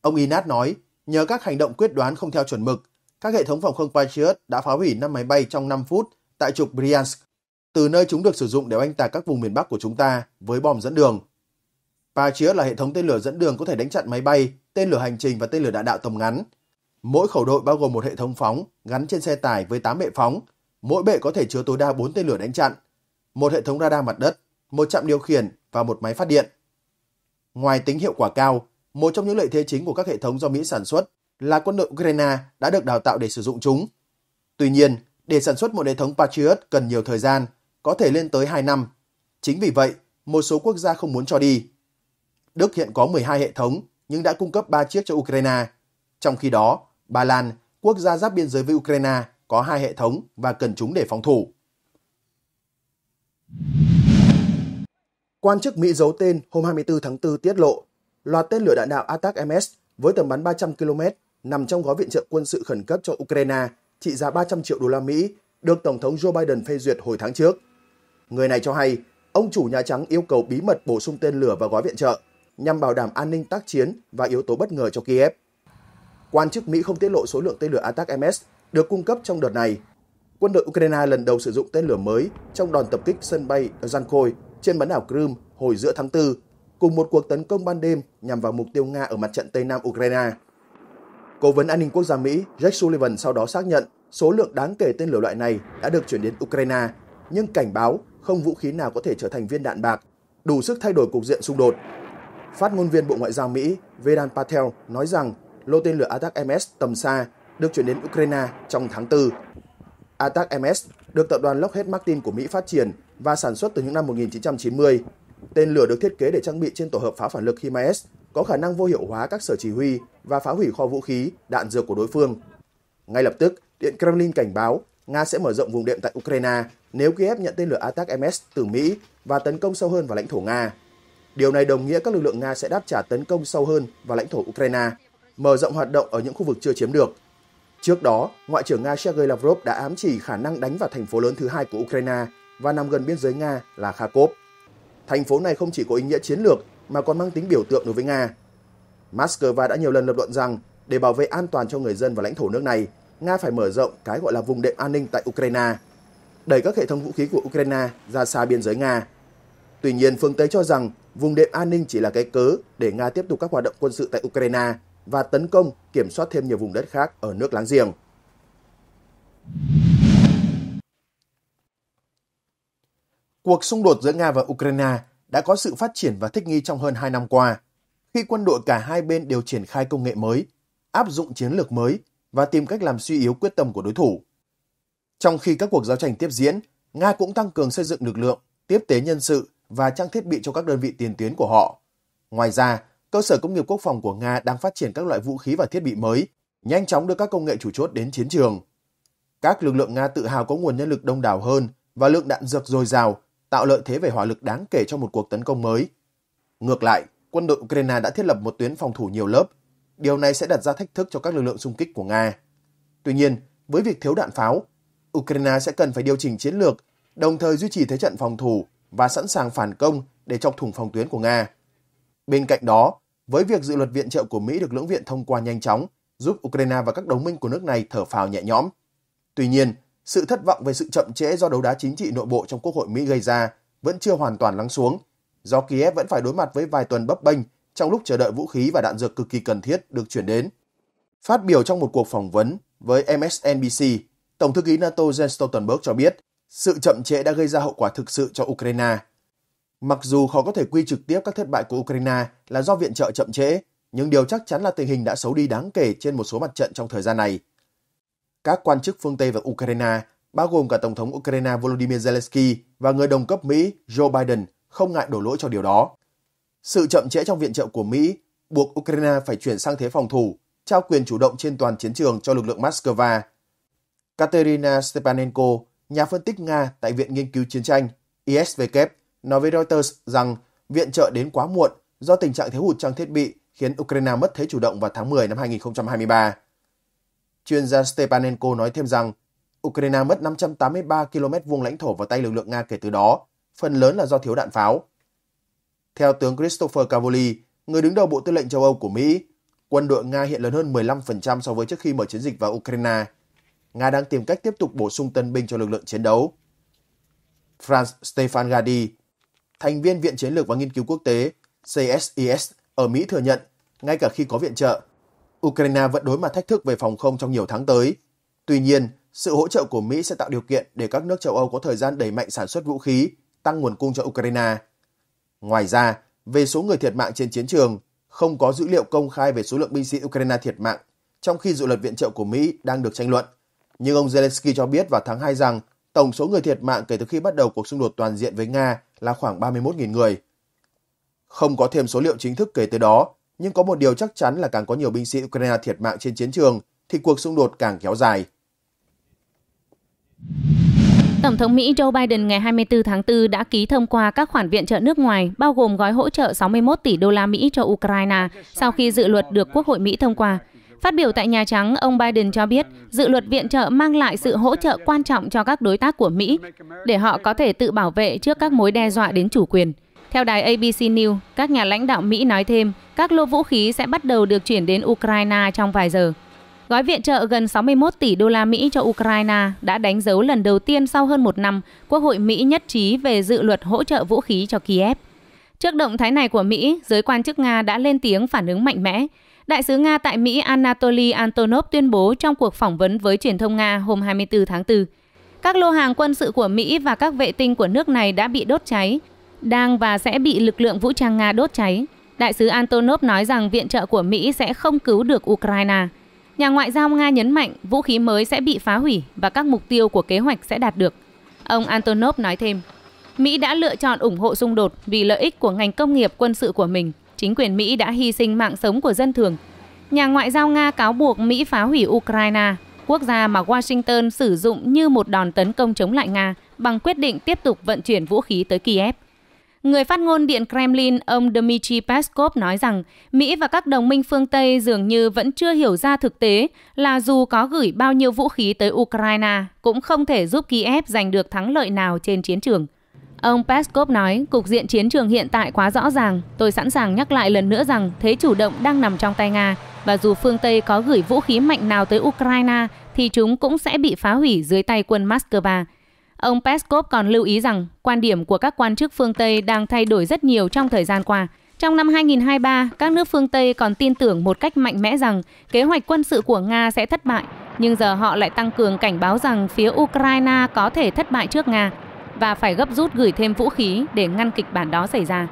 Ông Inat nói, nhờ các hành động quyết đoán không theo chuẩn mực, các hệ thống phòng không Patriot đã phá hủy 5 máy bay trong 5 phút tại trục Bryansk, từ nơi chúng được sử dụng để oanh tạc các vùng miền Bắc của chúng ta với bom dẫn đường. Patriot là hệ thống tên lửa dẫn đường có thể đánh chặn máy bay, tên lửa hành trình và tên lửa đạn đạo tầm ngắn. Mỗi khẩu đội bao gồm một hệ thống phóng gắn trên xe tải với 8 bệ phóng. Mỗi bệ có thể chứa tối đa 4 tên lửa đánh chặn, một hệ thống radar mặt đất, một trạm điều khiển và một máy phát điện. Ngoài tính hiệu quả cao, một trong những lợi thế chính của các hệ thống do Mỹ sản xuất là quân đội Ukraine đã được đào tạo để sử dụng chúng. Tuy nhiên, để sản xuất một hệ thống Patriot cần nhiều thời gian, có thể lên tới 2 năm. Chính vì vậy, một số quốc gia không muốn cho đi Đức hiện có 12 hệ thống nhưng đã cung cấp 3 chiếc cho Ukraine. Trong khi đó, Ba Lan, quốc gia giáp biên giới với Ukraine, có hai hệ thống và cần chúng để phòng thủ. Quan chức Mỹ giấu tên hôm 24 tháng 4 tiết lộ loạt tên lửa đạn đạo ATAC-MS với tầm bắn 300 km nằm trong gói viện trợ quân sự khẩn cấp cho Ukraine trị giá 300 triệu đô la Mỹ được Tổng thống Joe Biden phê duyệt hồi tháng trước. Người này cho hay, ông chủ Nhà Trắng yêu cầu bí mật bổ sung tên lửa vào gói viện trợ nhằm bảo đảm an ninh tác chiến và yếu tố bất ngờ cho Kiev. Quan chức Mỹ không tiết lộ số lượng tên lửa Attack-MS được cung cấp trong đợt này. Quân đội Ukraine lần đầu sử dụng tên lửa mới trong đòn tập kích sân bay Zankoi trên bán đảo Crimea hồi giữa tháng 4, cùng một cuộc tấn công ban đêm nhằm vào mục tiêu Nga ở mặt trận Tây Nam Ukraine. Cố vấn an ninh quốc gia Mỹ Jake Sullivan sau đó xác nhận số lượng đáng kể tên lửa loại này đã được chuyển đến Ukraine, nhưng cảnh báo không vũ khí nào có thể trở thành viên đạn bạc, đủ sức thay đổi cục diện xung đột Phát ngôn viên Bộ Ngoại giao Mỹ Vedan Patel nói rằng lô tên lửa ATAC-MS tầm xa được chuyển đến Ukraine trong tháng 4. ATAC-MS được tập đoàn Lockheed Martin của Mỹ phát triển và sản xuất từ những năm 1990. Tên lửa được thiết kế để trang bị trên tổ hợp pháo phản lực HIMARS có khả năng vô hiệu hóa các sở chỉ huy và phá hủy kho vũ khí, đạn dược của đối phương. Ngay lập tức, Điện Kremlin cảnh báo Nga sẽ mở rộng vùng đệm tại Ukraine nếu Kiev nhận tên lửa ATAC-MS từ Mỹ và tấn công sâu hơn vào lãnh thổ Nga. Điều này đồng nghĩa các lực lượng Nga sẽ đáp trả tấn công sâu hơn vào lãnh thổ Ukraine, mở rộng hoạt động ở những khu vực chưa chiếm được. Trước đó, Ngoại trưởng Nga Sergei Lavrov đã ám chỉ khả năng đánh vào thành phố lớn thứ hai của Ukraine và nằm gần biên giới Nga là Kharkov. Thành phố này không chỉ có ý nghĩa chiến lược mà còn mang tính biểu tượng đối với Nga. Moscow đã nhiều lần lập luận rằng để bảo vệ an toàn cho người dân và lãnh thổ nước này, Nga phải mở rộng cái gọi là vùng đệm an ninh tại Ukraine, đẩy các hệ thống vũ khí của Ukraine ra xa biên giới Nga. Tuy nhiên, phương Tây cho rằng vùng đệm an ninh chỉ là cái cớ để Nga tiếp tục các hoạt động quân sự tại Ukraine và tấn công kiểm soát thêm nhiều vùng đất khác ở nước láng giềng. Cuộc xung đột giữa Nga và Ukraine đã có sự phát triển và thích nghi trong hơn 2 năm qua, khi quân đội cả hai bên đều triển khai công nghệ mới, áp dụng chiến lược mới và tìm cách làm suy yếu quyết tâm của đối thủ. Trong khi các cuộc giao tranh tiếp diễn, Nga cũng tăng cường xây dựng lực lượng, tiếp tế nhân sự và trang thiết bị cho các đơn vị tiền tuyến của họ. Ngoài ra, cơ sở công nghiệp quốc phòng của Nga đang phát triển các loại vũ khí và thiết bị mới, nhanh chóng đưa các công nghệ chủ chốt đến chiến trường. Các lực lượng Nga tự hào có nguồn nhân lực đông đảo hơn và lượng đạn dược dồi dào, tạo lợi thế về hỏa lực đáng kể cho một cuộc tấn công mới. Ngược lại, quân đội Ukraine đã thiết lập một tuyến phòng thủ nhiều lớp. Điều này sẽ đặt ra thách thức cho các lực lượng xung kích của Nga. Tuy nhiên, với việc thiếu đạn pháo, Ukraine sẽ cần phải điều chỉnh chiến lược, đồng thời duy trì thế trận phòng thủ và sẵn sàng phản công để chọc thủng phòng tuyến của Nga. Bên cạnh đó, với việc dự luật viện trợ của Mỹ được lưỡng viện thông qua nhanh chóng, giúp Ukraine và các đồng minh của nước này thở phào nhẹ nhõm. Tuy nhiên, sự thất vọng về sự chậm trễ do đấu đá chính trị nội bộ trong Quốc hội Mỹ gây ra vẫn chưa hoàn toàn lắng xuống, do Kiev vẫn phải đối mặt với vài tuần bấp bênh trong lúc chờ đợi vũ khí và đạn dược cực kỳ cần thiết được chuyển đến. Phát biểu trong một cuộc phỏng vấn với MSNBC, Tổng thư ký NATO Jens Stoltenberg cho biết sự chậm trễ đã gây ra hậu quả thực sự cho Ukraine. Mặc dù khó có thể quy trực tiếp các thất bại của Ukraine là do viện trợ chậm trễ, nhưng điều chắc chắn là tình hình đã xấu đi đáng kể trên một số mặt trận trong thời gian này. Các quan chức phương Tây và Ukraine, bao gồm cả Tổng thống Ukraine Volodymyr Zelensky và người đồng cấp Mỹ Joe Biden, không ngại đổ lỗi cho điều đó. Sự chậm trễ trong viện trợ của Mỹ buộc Ukraine phải chuyển sang thế phòng thủ, trao quyền chủ động trên toàn chiến trường cho lực lượng Moscow. Katerina Stepanenko, nhà phân tích Nga tại Viện Nghiên cứu Chiến tranh ISVK nói với Reuters rằng viện trợ đến quá muộn do tình trạng thiếu hụt trang thiết bị khiến Ukraine mất thế chủ động vào tháng 10 năm 2023. Chuyên gia Stepanenko nói thêm rằng Ukraine mất 583 km vuông lãnh thổ vào tay lực lượng Nga kể từ đó, phần lớn là do thiếu đạn pháo. Theo tướng Christopher Cavoli, người đứng đầu Bộ Tư lệnh châu Âu của Mỹ, quân đội Nga hiện lớn hơn 15% so với trước khi mở chiến dịch vào Ukraine – Nga đang tìm cách tiếp tục bổ sung tân binh cho lực lượng chiến đấu. Franz Stefan Gadi, thành viên Viện Chiến lược và Nghiên cứu Quốc tế CSIS ở Mỹ thừa nhận, ngay cả khi có viện trợ, Ukraine vẫn đối mặt thách thức về phòng không trong nhiều tháng tới. Tuy nhiên, sự hỗ trợ của Mỹ sẽ tạo điều kiện để các nước châu Âu có thời gian đẩy mạnh sản xuất vũ khí, tăng nguồn cung cho Ukraine. Ngoài ra, về số người thiệt mạng trên chiến trường, không có dữ liệu công khai về số lượng binh sĩ Ukraine thiệt mạng, trong khi dự luật viện trợ của Mỹ đang được tranh luận. Nhưng ông Zelensky cho biết vào tháng 2 rằng tổng số người thiệt mạng kể từ khi bắt đầu cuộc xung đột toàn diện với Nga là khoảng 31.000 người. Không có thêm số liệu chính thức kể từ đó, nhưng có một điều chắc chắn là càng có nhiều binh sĩ Ukraine thiệt mạng trên chiến trường thì cuộc xung đột càng kéo dài. Tổng thống Mỹ Joe Biden ngày 24 tháng 4 đã ký thông qua các khoản viện trợ nước ngoài, bao gồm gói hỗ trợ 61 tỷ đô la Mỹ cho Ukraine sau khi dự luật được Quốc hội Mỹ thông qua. Phát biểu tại Nhà Trắng, ông Biden cho biết dự luật viện trợ mang lại sự hỗ trợ quan trọng cho các đối tác của Mỹ để họ có thể tự bảo vệ trước các mối đe dọa đến chủ quyền. Theo đài ABC News, các nhà lãnh đạo Mỹ nói thêm các lô vũ khí sẽ bắt đầu được chuyển đến Ukraine trong vài giờ. Gói viện trợ gần 61 tỷ đô la Mỹ cho Ukraine đã đánh dấu lần đầu tiên sau hơn một năm Quốc hội Mỹ nhất trí về dự luật hỗ trợ vũ khí cho Kiev. Trước động thái này của Mỹ, giới quan chức Nga đã lên tiếng phản ứng mạnh mẽ. Đại sứ Nga tại Mỹ Anatoly Antonov tuyên bố trong cuộc phỏng vấn với truyền thông Nga hôm 24 tháng 4. Các lô hàng quân sự của Mỹ và các vệ tinh của nước này đã bị đốt cháy, đang và sẽ bị lực lượng vũ trang Nga đốt cháy. Đại sứ Antonov nói rằng viện trợ của Mỹ sẽ không cứu được Ukraine. Nhà ngoại giao Nga nhấn mạnh vũ khí mới sẽ bị phá hủy và các mục tiêu của kế hoạch sẽ đạt được. Ông Antonov nói thêm, Mỹ đã lựa chọn ủng hộ xung đột vì lợi ích của ngành công nghiệp quân sự của mình chính quyền Mỹ đã hy sinh mạng sống của dân thường. Nhà ngoại giao Nga cáo buộc Mỹ phá hủy Ukraine, quốc gia mà Washington sử dụng như một đòn tấn công chống lại Nga bằng quyết định tiếp tục vận chuyển vũ khí tới Kiev. Người phát ngôn Điện Kremlin ông Dmitry Peskov nói rằng Mỹ và các đồng minh phương Tây dường như vẫn chưa hiểu ra thực tế là dù có gửi bao nhiêu vũ khí tới Ukraine cũng không thể giúp Kiev giành được thắng lợi nào trên chiến trường. Ông Peskov nói, cục diện chiến trường hiện tại quá rõ ràng. Tôi sẵn sàng nhắc lại lần nữa rằng thế chủ động đang nằm trong tay Nga và dù phương Tây có gửi vũ khí mạnh nào tới Ukraine thì chúng cũng sẽ bị phá hủy dưới tay quân Moscow. Ông Peskov còn lưu ý rằng quan điểm của các quan chức phương Tây đang thay đổi rất nhiều trong thời gian qua. Trong năm 2023, các nước phương Tây còn tin tưởng một cách mạnh mẽ rằng kế hoạch quân sự của Nga sẽ thất bại, nhưng giờ họ lại tăng cường cảnh báo rằng phía Ukraine có thể thất bại trước Nga và phải gấp rút gửi thêm vũ khí để ngăn kịch bản đó xảy ra.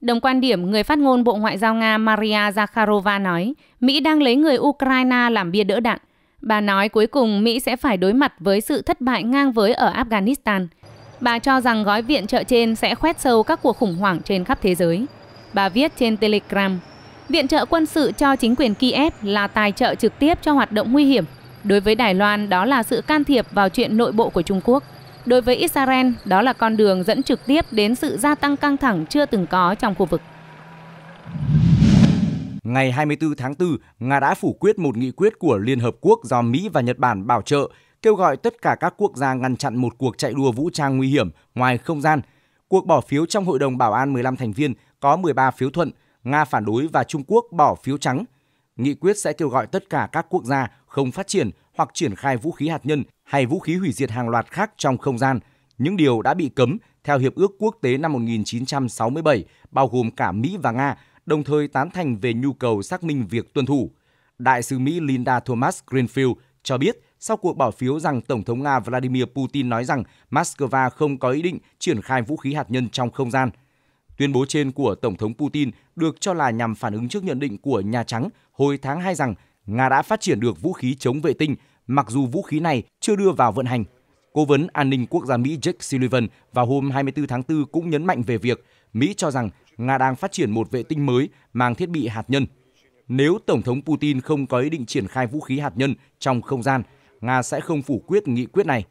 Đồng quan điểm, người phát ngôn Bộ Ngoại giao Nga Maria Zakharova nói, Mỹ đang lấy người Ukraine làm bia đỡ đạn. Bà nói cuối cùng Mỹ sẽ phải đối mặt với sự thất bại ngang với ở Afghanistan. Bà cho rằng gói viện trợ trên sẽ khoét sâu các cuộc khủng hoảng trên khắp thế giới. Bà viết trên Telegram, viện trợ quân sự cho chính quyền Kiev là tài trợ trực tiếp cho hoạt động nguy hiểm. Đối với Đài Loan, đó là sự can thiệp vào chuyện nội bộ của Trung Quốc. Đối với Israel, đó là con đường dẫn trực tiếp đến sự gia tăng căng thẳng chưa từng có trong khu vực. Ngày 24 tháng 4, Nga đã phủ quyết một nghị quyết của Liên Hợp Quốc do Mỹ và Nhật Bản bảo trợ, kêu gọi tất cả các quốc gia ngăn chặn một cuộc chạy đua vũ trang nguy hiểm ngoài không gian. Cuộc bỏ phiếu trong Hội đồng Bảo an 15 thành viên có 13 phiếu thuận, Nga phản đối và Trung Quốc bỏ phiếu trắng. Nghị quyết sẽ kêu gọi tất cả các quốc gia không phát triển hoặc triển khai vũ khí hạt nhân hay vũ khí hủy diệt hàng loạt khác trong không gian, những điều đã bị cấm theo Hiệp ước Quốc tế năm 1967, bao gồm cả Mỹ và Nga, đồng thời tán thành về nhu cầu xác minh việc tuân thủ. Đại sứ Mỹ Linda Thomas Greenfield cho biết sau cuộc bỏ phiếu rằng Tổng thống Nga Vladimir Putin nói rằng Moscow không có ý định triển khai vũ khí hạt nhân trong không gian. Tuyên bố trên của Tổng thống Putin được cho là nhằm phản ứng trước nhận định của Nhà Trắng hồi tháng 2 rằng Nga đã phát triển được vũ khí chống vệ tinh, mặc dù vũ khí này chưa đưa vào vận hành. Cố vấn an ninh quốc gia Mỹ Jake Sullivan vào hôm 24 tháng 4 cũng nhấn mạnh về việc Mỹ cho rằng Nga đang phát triển một vệ tinh mới mang thiết bị hạt nhân. Nếu Tổng thống Putin không có ý định triển khai vũ khí hạt nhân trong không gian, Nga sẽ không phủ quyết nghị quyết này.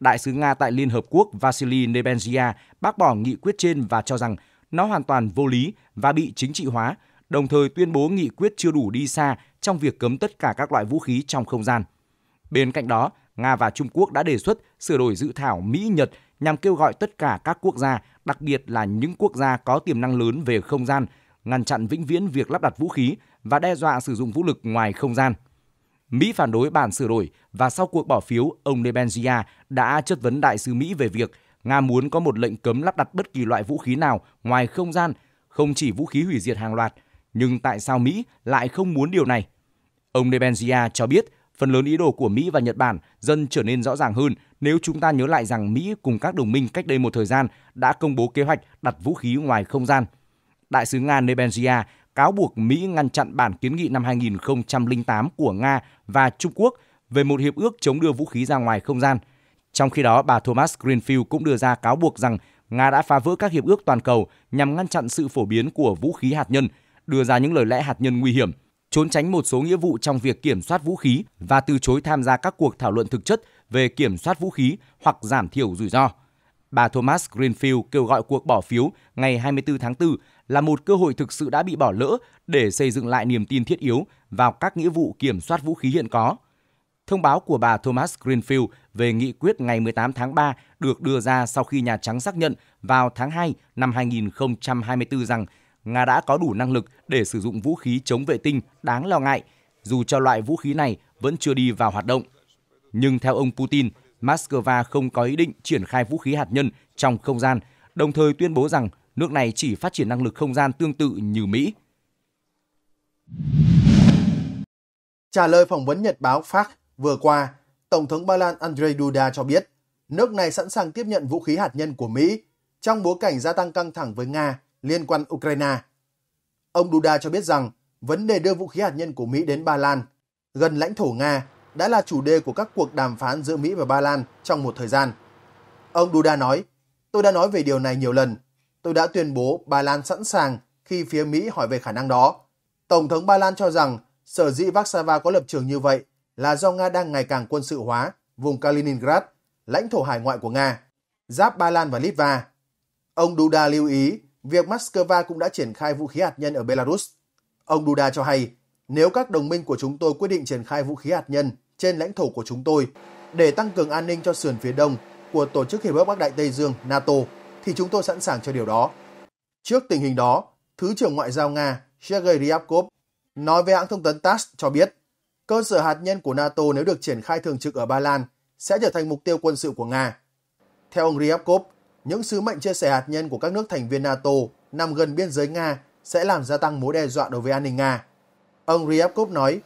Đại sứ Nga tại Liên Hợp Quốc Vasily Nebenzia bác bỏ nghị quyết trên và cho rằng nó hoàn toàn vô lý và bị chính trị hóa đồng thời tuyên bố nghị quyết chưa đủ đi xa trong việc cấm tất cả các loại vũ khí trong không gian. Bên cạnh đó, Nga và Trung Quốc đã đề xuất sửa đổi dự thảo Mỹ-Nhật nhằm kêu gọi tất cả các quốc gia, đặc biệt là những quốc gia có tiềm năng lớn về không gian, ngăn chặn vĩnh viễn việc lắp đặt vũ khí và đe dọa sử dụng vũ lực ngoài không gian. Mỹ phản đối bản sửa đổi và sau cuộc bỏ phiếu, ông Nebenzia đã chất vấn đại sứ Mỹ về việc Nga muốn có một lệnh cấm lắp đặt bất kỳ loại vũ khí nào ngoài không gian, không chỉ vũ khí hủy diệt hàng loạt nhưng tại sao Mỹ lại không muốn điều này? Ông Nebenzia cho biết phần lớn ý đồ của Mỹ và Nhật Bản dần trở nên rõ ràng hơn nếu chúng ta nhớ lại rằng Mỹ cùng các đồng minh cách đây một thời gian đã công bố kế hoạch đặt vũ khí ngoài không gian. Đại sứ Nga Nebenzia cáo buộc Mỹ ngăn chặn bản kiến nghị năm 2008 của Nga và Trung Quốc về một hiệp ước chống đưa vũ khí ra ngoài không gian. Trong khi đó, bà Thomas Greenfield cũng đưa ra cáo buộc rằng Nga đã phá vỡ các hiệp ước toàn cầu nhằm ngăn chặn sự phổ biến của vũ khí hạt nhân đưa ra những lời lẽ hạt nhân nguy hiểm, trốn tránh một số nghĩa vụ trong việc kiểm soát vũ khí và từ chối tham gia các cuộc thảo luận thực chất về kiểm soát vũ khí hoặc giảm thiểu rủi ro. Bà Thomas Greenfield kêu gọi cuộc bỏ phiếu ngày 24 tháng 4 là một cơ hội thực sự đã bị bỏ lỡ để xây dựng lại niềm tin thiết yếu vào các nghĩa vụ kiểm soát vũ khí hiện có. Thông báo của bà Thomas Greenfield về nghị quyết ngày 18 tháng 3 được đưa ra sau khi Nhà Trắng xác nhận vào tháng 2 năm 2024 rằng Nga đã có đủ năng lực để sử dụng vũ khí chống vệ tinh đáng lo ngại, dù cho loại vũ khí này vẫn chưa đi vào hoạt động. Nhưng theo ông Putin, Moscow không có ý định triển khai vũ khí hạt nhân trong không gian, đồng thời tuyên bố rằng nước này chỉ phát triển năng lực không gian tương tự như Mỹ. Trả lời phỏng vấn Nhật báo Pháp vừa qua, Tổng thống Ba Lan Andrzej Duda cho biết nước này sẵn sàng tiếp nhận vũ khí hạt nhân của Mỹ trong bối cảnh gia tăng căng thẳng với Nga liên quan Ukraine. Ông Duda cho biết rằng vấn đề đưa vũ khí hạt nhân của Mỹ đến Ba Lan, gần lãnh thổ Nga, đã là chủ đề của các cuộc đàm phán giữa Mỹ và Ba Lan trong một thời gian. Ông Duda nói, tôi đã nói về điều này nhiều lần. Tôi đã tuyên bố Ba Lan sẵn sàng khi phía Mỹ hỏi về khả năng đó. Tổng thống Ba Lan cho rằng sở dĩ Warsaw có lập trường như vậy là do Nga đang ngày càng quân sự hóa vùng Kaliningrad, lãnh thổ hải ngoại của Nga, giáp Ba Lan và Litva. Ông Duda lưu ý việc Moscow cũng đã triển khai vũ khí hạt nhân ở Belarus. Ông Duda cho hay, nếu các đồng minh của chúng tôi quyết định triển khai vũ khí hạt nhân trên lãnh thổ của chúng tôi để tăng cường an ninh cho sườn phía đông của Tổ chức Hiệp ước Bắc Đại Tây Dương NATO, thì chúng tôi sẵn sàng cho điều đó. Trước tình hình đó, Thứ trưởng Ngoại giao Nga Sergei Ryabkov nói với hãng thông tấn TASS cho biết, cơ sở hạt nhân của NATO nếu được triển khai thường trực ở Ba Lan sẽ trở thành mục tiêu quân sự của Nga. Theo ông Ryabkov, những sứ mệnh chia sẻ hạt nhân của các nước thành viên NATO nằm gần biên giới Nga sẽ làm gia tăng mối đe dọa đối với an ninh Nga. Ông Ryabkov nói,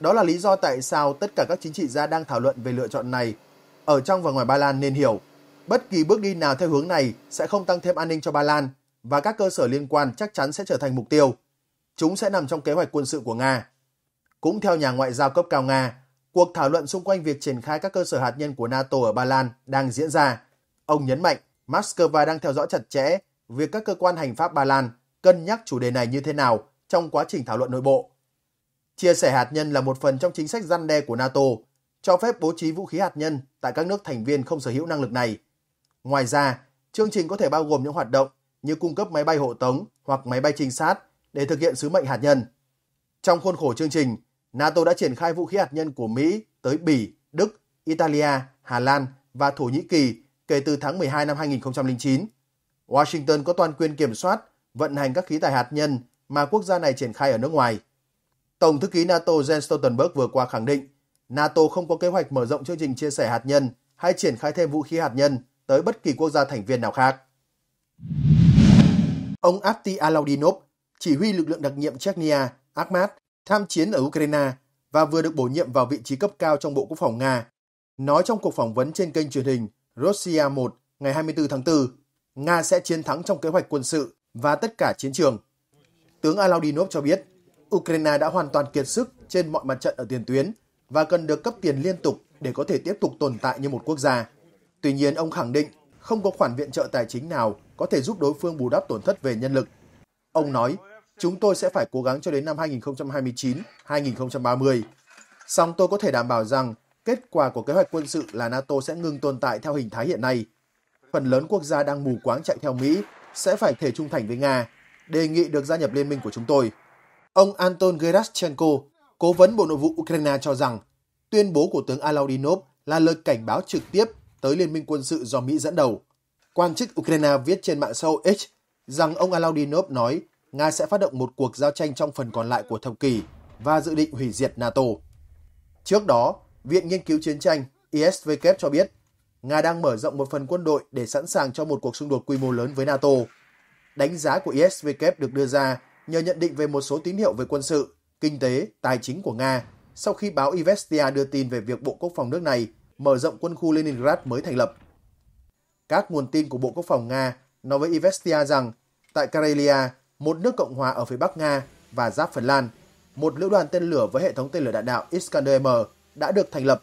đó là lý do tại sao tất cả các chính trị gia đang thảo luận về lựa chọn này ở trong và ngoài Ba Lan nên hiểu. Bất kỳ bước đi nào theo hướng này sẽ không tăng thêm an ninh cho Ba Lan và các cơ sở liên quan chắc chắn sẽ trở thành mục tiêu. Chúng sẽ nằm trong kế hoạch quân sự của Nga. Cũng theo nhà ngoại giao cấp cao Nga, cuộc thảo luận xung quanh việc triển khai các cơ sở hạt nhân của NATO ở Ba Lan đang diễn ra. Ông nhấn mạnh, Moscow đang theo dõi chặt chẽ việc các cơ quan hành pháp Ba Lan cân nhắc chủ đề này như thế nào trong quá trình thảo luận nội bộ. Chia sẻ hạt nhân là một phần trong chính sách răn đe của NATO, cho phép bố trí vũ khí hạt nhân tại các nước thành viên không sở hữu năng lực này. Ngoài ra, chương trình có thể bao gồm những hoạt động như cung cấp máy bay hộ tống hoặc máy bay trinh sát để thực hiện sứ mệnh hạt nhân. Trong khuôn khổ chương trình, NATO đã triển khai vũ khí hạt nhân của Mỹ tới Bỉ, Đức, Italia, Hà Lan và Thổ Nhĩ Kỳ kể từ tháng 12 năm 2009. Washington có toàn quyền kiểm soát, vận hành các khí tài hạt nhân mà quốc gia này triển khai ở nước ngoài. Tổng thư ký NATO Jens Stoltenberg vừa qua khẳng định, NATO không có kế hoạch mở rộng chương trình chia sẻ hạt nhân hay triển khai thêm vũ khí hạt nhân tới bất kỳ quốc gia thành viên nào khác. Ông Apti Alaudinov, chỉ huy lực lượng đặc nhiệm Chechnya, Akhmat, tham chiến ở Ukraine và vừa được bổ nhiệm vào vị trí cấp cao trong Bộ Quốc phòng Nga, nói trong cuộc phỏng vấn trên kênh truyền hình Russia 1 ngày 24 tháng 4, Nga sẽ chiến thắng trong kế hoạch quân sự và tất cả chiến trường. Tướng Alaudinov cho biết, Ukraine đã hoàn toàn kiệt sức trên mọi mặt trận ở tiền tuyến và cần được cấp tiền liên tục để có thể tiếp tục tồn tại như một quốc gia. Tuy nhiên, ông khẳng định không có khoản viện trợ tài chính nào có thể giúp đối phương bù đắp tổn thất về nhân lực. Ông nói, chúng tôi sẽ phải cố gắng cho đến năm 2029-2030. Song tôi có thể đảm bảo rằng Kết quả của kế hoạch quân sự là NATO sẽ ngừng tồn tại theo hình thái hiện nay. Phần lớn quốc gia đang mù quáng chạy theo Mỹ sẽ phải thể trung thành với Nga, đề nghị được gia nhập liên minh của chúng tôi. Ông Anton Gerashchenko, cố vấn Bộ Nội vụ Ukraine cho rằng tuyên bố của tướng Alaudinov là lời cảnh báo trực tiếp tới liên minh quân sự do Mỹ dẫn đầu. Quan chức Ukraine viết trên mạng xã hội X rằng ông Alaudinov nói Nga sẽ phát động một cuộc giao tranh trong phần còn lại của thập kỷ và dự định hủy diệt NATO. Trước đó, Viện Nghiên cứu Chiến tranh ISVK cho biết, Nga đang mở rộng một phần quân đội để sẵn sàng cho một cuộc xung đột quy mô lớn với NATO. Đánh giá của ISVK được đưa ra nhờ nhận định về một số tín hiệu về quân sự, kinh tế, tài chính của Nga sau khi báo Ivestia đưa tin về việc Bộ Quốc phòng nước này mở rộng quân khu Leningrad mới thành lập. Các nguồn tin của Bộ Quốc phòng Nga nói với Ivestia rằng tại Karelia, một nước Cộng hòa ở phía Bắc Nga và giáp Phần Lan, một lữ đoàn tên lửa với hệ thống tên lửa đạn đạo Iskander-M đã được thành lập.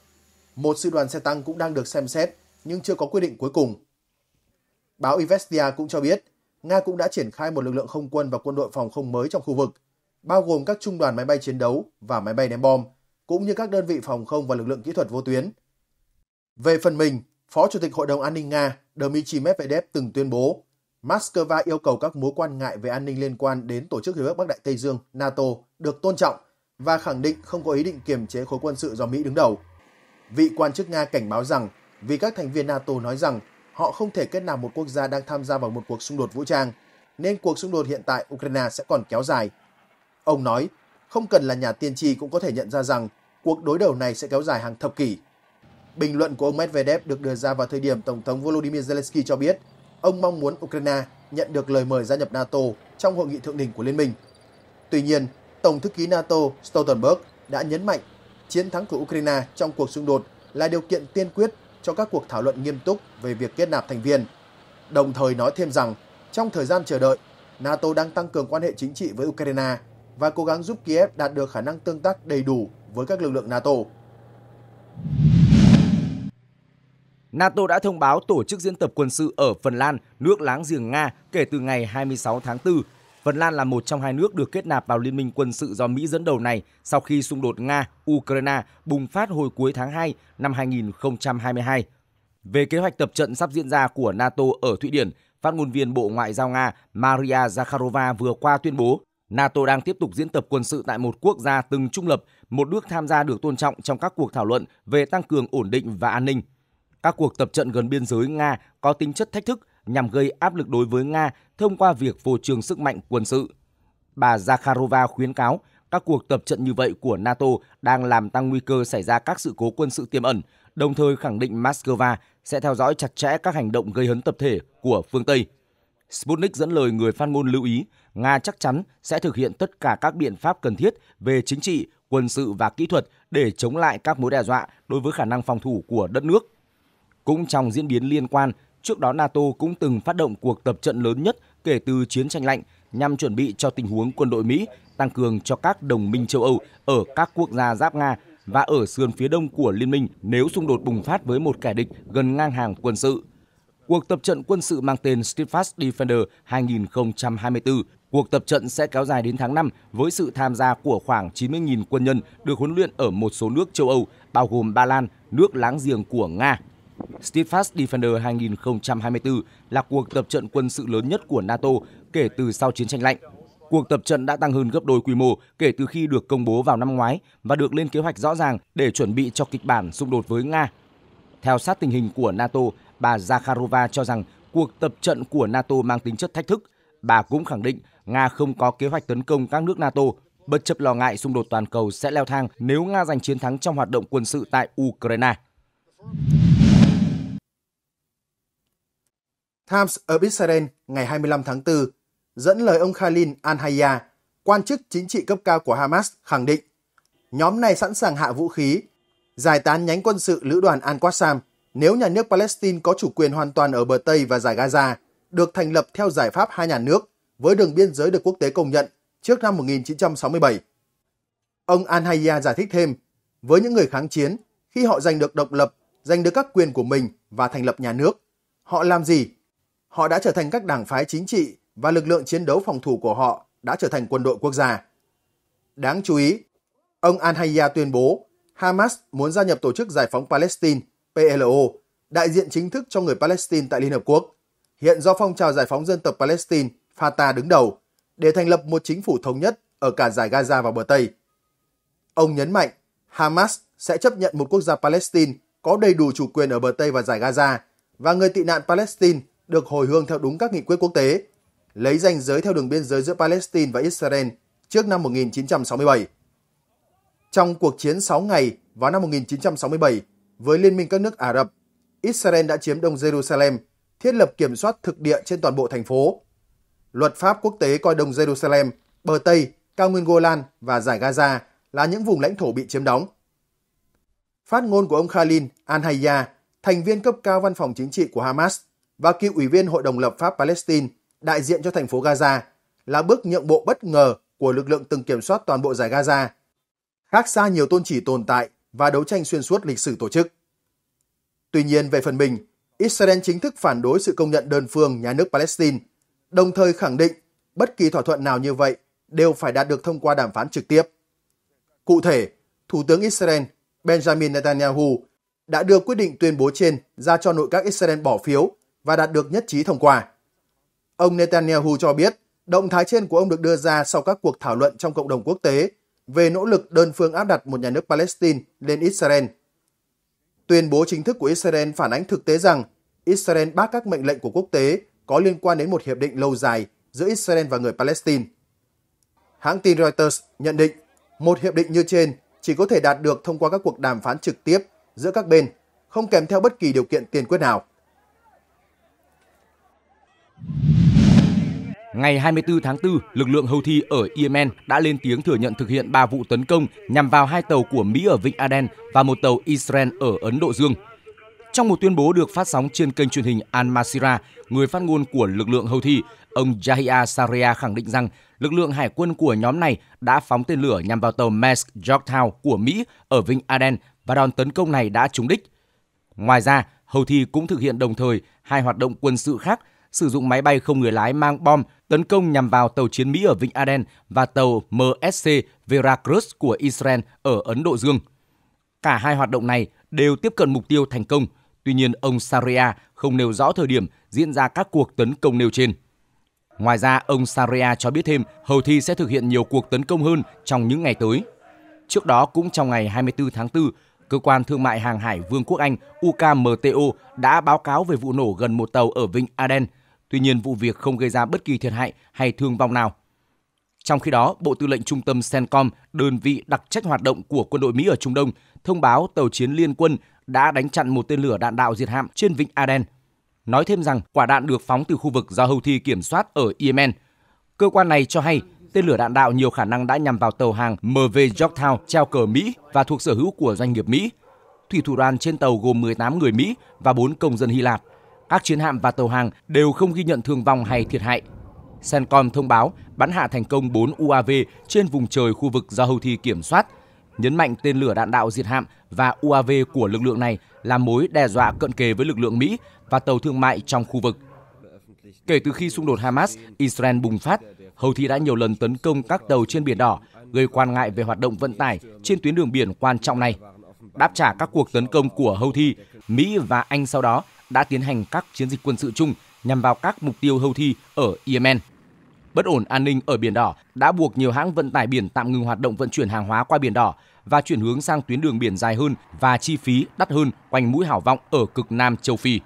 Một sư đoàn xe tăng cũng đang được xem xét nhưng chưa có quyết định cuối cùng. Báo Ivestia cũng cho biết Nga cũng đã triển khai một lực lượng không quân và quân đội phòng không mới trong khu vực, bao gồm các trung đoàn máy bay chiến đấu và máy bay ném bom, cũng như các đơn vị phòng không và lực lượng kỹ thuật vô tuyến. Về phần mình, Phó Chủ tịch Hội đồng An ninh Nga Dmitry Medvedev từng tuyên bố Moscow yêu cầu các mối quan ngại về an ninh liên quan đến Tổ chức Hiệp ước Bắc Đại Tây Dương NATO được tôn trọng và khẳng định không có ý định kiềm chế khối quân sự do Mỹ đứng đầu. Vị quan chức Nga cảnh báo rằng vì các thành viên NATO nói rằng họ không thể kết nạp một quốc gia đang tham gia vào một cuộc xung đột vũ trang, nên cuộc xung đột hiện tại Ukraine sẽ còn kéo dài. Ông nói, không cần là nhà tiên tri cũng có thể nhận ra rằng cuộc đối đầu này sẽ kéo dài hàng thập kỷ. Bình luận của ông Medvedev được đưa ra vào thời điểm Tổng thống Volodymyr Zelensky cho biết ông mong muốn Ukraine nhận được lời mời gia nhập NATO trong hội nghị thượng đỉnh của Liên minh. Tuy nhiên, Tổng thư ký NATO Stoltenberg đã nhấn mạnh chiến thắng của Ukraine trong cuộc xung đột là điều kiện tiên quyết cho các cuộc thảo luận nghiêm túc về việc kết nạp thành viên. Đồng thời nói thêm rằng, trong thời gian chờ đợi, NATO đang tăng cường quan hệ chính trị với Ukraine và cố gắng giúp Kiev đạt được khả năng tương tác đầy đủ với các lực lượng NATO. NATO đã thông báo tổ chức diễn tập quân sự ở Phần Lan, nước láng giềng Nga kể từ ngày 26 tháng 4 Phần Lan là một trong hai nước được kết nạp vào liên minh quân sự do Mỹ dẫn đầu này sau khi xung đột Nga-Ukraine bùng phát hồi cuối tháng 2 năm 2022. Về kế hoạch tập trận sắp diễn ra của NATO ở Thụy Điển, phát ngôn viên Bộ Ngoại giao Nga Maria Zakharova vừa qua tuyên bố NATO đang tiếp tục diễn tập quân sự tại một quốc gia từng trung lập, một nước tham gia được tôn trọng trong các cuộc thảo luận về tăng cường ổn định và an ninh. Các cuộc tập trận gần biên giới Nga có tính chất thách thức nhằm gây áp lực đối với Nga thông qua việc phô trương sức mạnh quân sự. Bà Zakharova khuyến cáo các cuộc tập trận như vậy của NATO đang làm tăng nguy cơ xảy ra các sự cố quân sự tiềm ẩn, đồng thời khẳng định Moscow sẽ theo dõi chặt chẽ các hành động gây hấn tập thể của phương Tây. Sputnik dẫn lời người phát ngôn lưu ý, Nga chắc chắn sẽ thực hiện tất cả các biện pháp cần thiết về chính trị, quân sự và kỹ thuật để chống lại các mối đe dọa đối với khả năng phòng thủ của đất nước. Cũng trong diễn biến liên quan, trước đó NATO cũng từng phát động cuộc tập trận lớn nhất kể từ chiến tranh lạnh nhằm chuẩn bị cho tình huống quân đội Mỹ tăng cường cho các đồng minh châu Âu ở các quốc gia giáp Nga và ở sườn phía đông của liên minh nếu xung đột bùng phát với một kẻ địch gần ngang hàng quân sự. Cuộc tập trận quân sự mang tên Steadfast Defender 2024 Cuộc tập trận sẽ kéo dài đến tháng 5 với sự tham gia của khoảng 90.000 quân nhân được huấn luyện ở một số nước châu Âu, bao gồm Ba Lan, nước láng giềng của Nga. Steadfast Defender 2024 là cuộc tập trận quân sự lớn nhất của NATO kể từ sau chiến tranh lạnh. Cuộc tập trận đã tăng hơn gấp đôi quy mô kể từ khi được công bố vào năm ngoái và được lên kế hoạch rõ ràng để chuẩn bị cho kịch bản xung đột với Nga. Theo sát tình hình của NATO, bà Zakharova cho rằng cuộc tập trận của NATO mang tính chất thách thức. Bà cũng khẳng định Nga không có kế hoạch tấn công các nước NATO, bất chấp lo ngại xung đột toàn cầu sẽ leo thang nếu Nga giành chiến thắng trong hoạt động quân sự tại Ukraine. Times ở Israel ngày 25 tháng 4, dẫn lời ông Khalil Al-Hayya, quan chức chính trị cấp cao của Hamas khẳng định nhóm này sẵn sàng hạ vũ khí, giải tán nhánh quân sự lữ đoàn Al-Qassam nếu nhà nước Palestine có chủ quyền hoàn toàn ở bờ Tây và giải Gaza, được thành lập theo giải pháp hai nhà nước với đường biên giới được quốc tế công nhận trước năm 1967. Ông al-Hayya giải thích thêm, với những người kháng chiến, khi họ giành được độc lập, giành được các quyền của mình và thành lập nhà nước, họ làm gì Họ đã trở thành các đảng phái chính trị và lực lượng chiến đấu phòng thủ của họ đã trở thành quân đội quốc gia. Đáng chú ý, ông Al-Hayya tuyên bố Hamas muốn gia nhập Tổ chức Giải phóng Palestine PLO, đại diện chính thức cho người Palestine tại Liên Hợp Quốc, hiện do phong trào giải phóng dân tộc Palestine Fatah đứng đầu, để thành lập một chính phủ thống nhất ở cả giải Gaza và bờ Tây. Ông nhấn mạnh Hamas sẽ chấp nhận một quốc gia Palestine có đầy đủ chủ quyền ở bờ Tây và giải Gaza và người tị nạn Palestine được hồi hương theo đúng các nghị quyết quốc tế, lấy danh giới theo đường biên giới giữa Palestine và Israel trước năm 1967. Trong cuộc chiến 6 ngày vào năm 1967 với Liên minh các nước Ả Rập, Israel đã chiếm Đông Jerusalem, thiết lập kiểm soát thực địa trên toàn bộ thành phố. Luật pháp quốc tế coi Đông Jerusalem, bờ Tây, cao nguyên Golan và giải Gaza là những vùng lãnh thổ bị chiếm đóng. Phát ngôn của ông Khalil Al-Hayya, thành viên cấp cao văn phòng chính trị của Hamas, và cựu ủy viên Hội đồng lập pháp Palestine đại diện cho thành phố Gaza là bước nhượng bộ bất ngờ của lực lượng từng kiểm soát toàn bộ giải Gaza, khác xa nhiều tôn chỉ tồn tại và đấu tranh xuyên suốt lịch sử tổ chức. Tuy nhiên, về phần mình, Israel chính thức phản đối sự công nhận đơn phương nhà nước Palestine, đồng thời khẳng định bất kỳ thỏa thuận nào như vậy đều phải đạt được thông qua đàm phán trực tiếp. Cụ thể, Thủ tướng Israel Benjamin Netanyahu đã đưa quyết định tuyên bố trên ra cho nội các Israel bỏ phiếu và đạt được nhất trí thông qua. Ông Netanyahu cho biết, động thái trên của ông được đưa ra sau các cuộc thảo luận trong cộng đồng quốc tế về nỗ lực đơn phương áp đặt một nhà nước Palestine lên Israel. Tuyên bố chính thức của Israel phản ánh thực tế rằng Israel bác các mệnh lệnh của quốc tế có liên quan đến một hiệp định lâu dài giữa Israel và người Palestine. Hãng tin Reuters nhận định một hiệp định như trên chỉ có thể đạt được thông qua các cuộc đàm phán trực tiếp giữa các bên, không kèm theo bất kỳ điều kiện tiền quyết nào. Ngày 24 tháng 4, lực lượng Houthi ở Yemen đã lên tiếng thừa nhận thực hiện 3 vụ tấn công nhằm vào hai tàu của Mỹ ở Vịnh Aden và một tàu Israel ở Ấn Độ Dương. Trong một tuyên bố được phát sóng trên kênh truyền hình Al Masira, người phát ngôn của lực lượng Houthi, ông Jahia Saria khẳng định rằng lực lượng hải quân của nhóm này đã phóng tên lửa nhằm vào tàu Maersk Yorktown của Mỹ ở Vịnh Aden và đòn tấn công này đã trúng đích. Ngoài ra, Houthi cũng thực hiện đồng thời hai hoạt động quân sự khác sử dụng máy bay không người lái mang bom tấn công nhằm vào tàu chiến Mỹ ở Vịnh Aden và tàu MSC Veracruz của Israel ở Ấn Độ Dương. Cả hai hoạt động này đều tiếp cận mục tiêu thành công, tuy nhiên ông Saria không nêu rõ thời điểm diễn ra các cuộc tấn công nêu trên. Ngoài ra, ông Saria cho biết thêm hầu thi sẽ thực hiện nhiều cuộc tấn công hơn trong những ngày tới. Trước đó cũng trong ngày 24 tháng 4, Cơ quan Thương mại Hàng hải Vương quốc Anh UKMTO đã báo cáo về vụ nổ gần một tàu ở Vịnh Aden Tuy nhiên, vụ việc không gây ra bất kỳ thiệt hại hay thương vong nào. Trong khi đó, Bộ Tư lệnh Trung tâm CENTCOM, đơn vị đặc trách hoạt động của quân đội Mỹ ở Trung Đông, thông báo tàu chiến liên quân đã đánh chặn một tên lửa đạn đạo diệt hạm trên vịnh Aden. Nói thêm rằng quả đạn được phóng từ khu vực do Houthi kiểm soát ở Yemen. Cơ quan này cho hay tên lửa đạn đạo nhiều khả năng đã nhằm vào tàu hàng MV Yorktown treo cờ Mỹ và thuộc sở hữu của doanh nghiệp Mỹ. Thủy thủ đoàn trên tàu gồm 18 người Mỹ và 4 công dân Hy Lạp. Các chiến hạm và tàu hàng đều không ghi nhận thương vong hay thiệt hại. Cencom thông báo bắn hạ thành công 4 UAV trên vùng trời khu vực do Houthi kiểm soát, nhấn mạnh tên lửa đạn đạo diệt hạm và UAV của lực lượng này là mối đe dọa cận kề với lực lượng Mỹ và tàu thương mại trong khu vực. Kể từ khi xung đột Hamas-Israel bùng phát, Houthi đã nhiều lần tấn công các tàu trên Biển Đỏ, gây quan ngại về hoạt động vận tải trên tuyến đường biển quan trọng này. Đáp trả các cuộc tấn công của Houthi, Mỹ và Anh sau đó đã tiến hành các chiến dịch quân sự chung nhằm vào các mục tiêu Houthi ở Yemen. Bất ổn an ninh ở Biển Đỏ đã buộc nhiều hãng vận tải biển tạm ngừng hoạt động vận chuyển hàng hóa qua Biển Đỏ và chuyển hướng sang tuyến đường biển dài hơn và chi phí đắt hơn quanh mũi hảo vọng ở cực Nam châu Phi.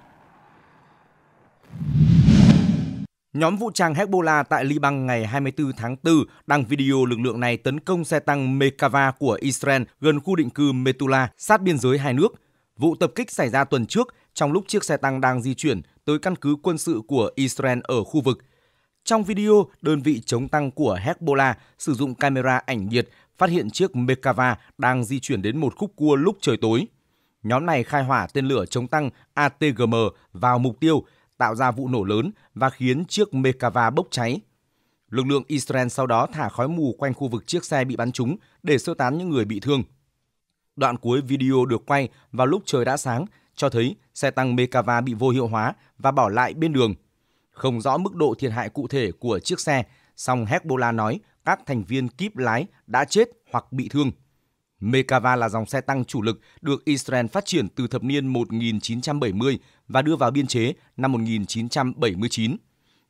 Nhóm vũ trang Hezbollah tại Liban ngày 24 tháng 4 đăng video lực lượng này tấn công xe tăng Mekava của Israel gần khu định cư Metula sát biên giới hai nước. Vụ tập kích xảy ra tuần trước trong lúc chiếc xe tăng đang di chuyển tới căn cứ quân sự của Israel ở khu vực. Trong video, đơn vị chống tăng của Hezbollah sử dụng camera ảnh nhiệt phát hiện chiếc Mekava đang di chuyển đến một khúc cua lúc trời tối. Nhóm này khai hỏa tên lửa chống tăng ATGM vào mục tiêu, tạo ra vụ nổ lớn và khiến chiếc Mekava bốc cháy. Lực lượng Israel sau đó thả khói mù quanh khu vực chiếc xe bị bắn trúng để sơ tán những người bị thương. Đoạn cuối video được quay vào lúc trời đã sáng cho thấy xe tăng Mekava bị vô hiệu hóa và bỏ lại bên đường. Không rõ mức độ thiệt hại cụ thể của chiếc xe, song Hezbollah nói các thành viên kíp lái đã chết hoặc bị thương. Mekava là dòng xe tăng chủ lực được Israel phát triển từ thập niên 1970 và đưa vào biên chế năm 1979.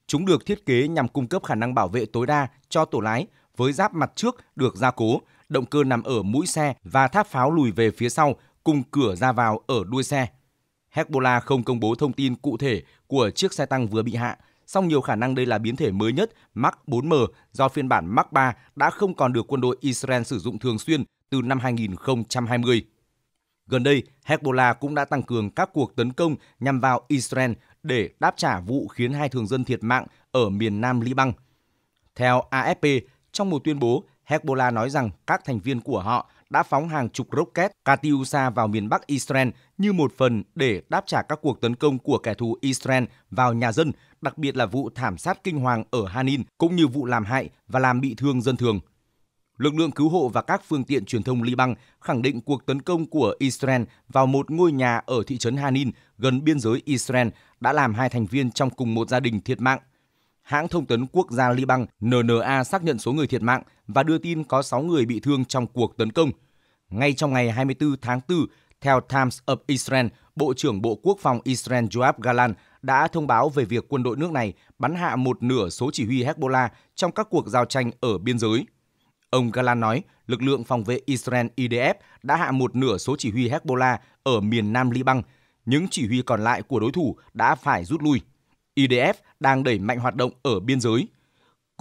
Chúng được thiết kế nhằm cung cấp khả năng bảo vệ tối đa cho tổ lái với giáp mặt trước được gia cố, động cơ nằm ở mũi xe và tháp pháo lùi về phía sau cùng cửa ra vào ở đuôi xe. Hezbollah không công bố thông tin cụ thể của chiếc xe tăng vừa bị hạ, song nhiều khả năng đây là biến thể mới nhất Mark 4M do phiên bản Mark 3 đã không còn được quân đội Israel sử dụng thường xuyên từ năm 2020. Gần đây, Hezbollah cũng đã tăng cường các cuộc tấn công nhằm vào Israel để đáp trả vụ khiến hai thường dân thiệt mạng ở miền nam Liban. Theo AFP, trong một tuyên bố, Hezbollah nói rằng các thành viên của họ đã phóng hàng chục rocket Katyusha vào miền Bắc Israel như một phần để đáp trả các cuộc tấn công của kẻ thù Israel vào nhà dân, đặc biệt là vụ thảm sát kinh hoàng ở Hanin cũng như vụ làm hại và làm bị thương dân thường. Lực lượng cứu hộ và các phương tiện truyền thông Liban khẳng định cuộc tấn công của Israel vào một ngôi nhà ở thị trấn Hanin gần biên giới Israel đã làm hai thành viên trong cùng một gia đình thiệt mạng hãng thông tấn quốc gia Liban NNA xác nhận số người thiệt mạng và đưa tin có 6 người bị thương trong cuộc tấn công ngay trong ngày 24 tháng 4 theo Times of Israel, Bộ trưởng Bộ Quốc phòng Israel Joab Galan đã thông báo về việc quân đội nước này bắn hạ một nửa số chỉ huy Hezbollah trong các cuộc giao tranh ở biên giới. Ông Galan nói, lực lượng phòng vệ Israel IDF đã hạ một nửa số chỉ huy Hezbollah ở miền Nam Liban. Những chỉ huy còn lại của đối thủ đã phải rút lui. IDF đang đẩy mạnh hoạt động ở biên giới.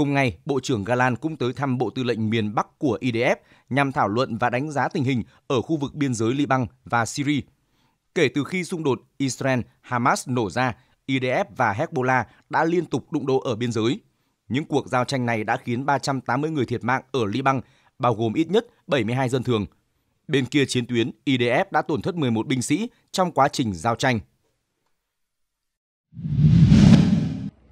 Cùng ngày, Bộ trưởng Galan cũng tới thăm Bộ Tư lệnh miền Bắc của IDF nhằm thảo luận và đánh giá tình hình ở khu vực biên giới Liban và Syria. Kể từ khi xung đột Israel-Hamas nổ ra, IDF và Hezbollah đã liên tục đụng độ ở biên giới. Những cuộc giao tranh này đã khiến 380 người thiệt mạng ở Liban, bao gồm ít nhất 72 dân thường. Bên kia chiến tuyến, IDF đã tổn thất 11 binh sĩ trong quá trình giao tranh.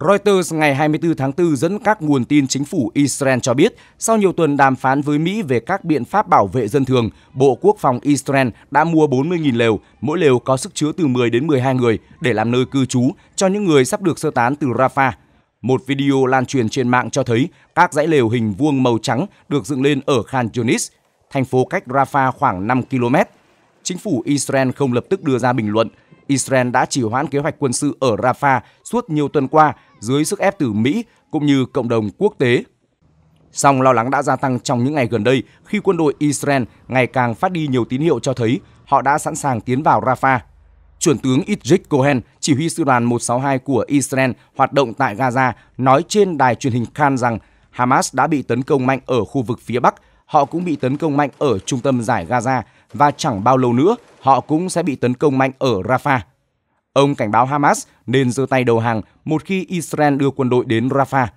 Reuters ngày 24 tháng 4 dẫn các nguồn tin chính phủ Israel cho biết, sau nhiều tuần đàm phán với Mỹ về các biện pháp bảo vệ dân thường, Bộ Quốc phòng Israel đã mua 40.000 lều, mỗi lều có sức chứa từ 10 đến 12 người để làm nơi cư trú cho những người sắp được sơ tán từ Rafah. Một video lan truyền trên mạng cho thấy các dãy lều hình vuông màu trắng được dựng lên ở Khan Yunis, thành phố cách Rafah khoảng 5 km. Chính phủ Israel không lập tức đưa ra bình luận, Israel đã trì hoãn kế hoạch quân sự ở Rafah suốt nhiều tuần qua dưới sức ép từ Mỹ cũng như cộng đồng quốc tế. Song lo lắng đã gia tăng trong những ngày gần đây khi quân đội Israel ngày càng phát đi nhiều tín hiệu cho thấy họ đã sẵn sàng tiến vào Rafah. Chuẩn tướng Idrik Cohen, chỉ huy sư đoàn 162 của Israel hoạt động tại Gaza, nói trên đài truyền hình Khan rằng Hamas đã bị tấn công mạnh ở khu vực phía Bắc, họ cũng bị tấn công mạnh ở trung tâm giải Gaza và chẳng bao lâu nữa họ cũng sẽ bị tấn công mạnh ở Rafah. Ông cảnh báo Hamas nên giơ tay đầu hàng một khi Israel đưa quân đội đến Rafah.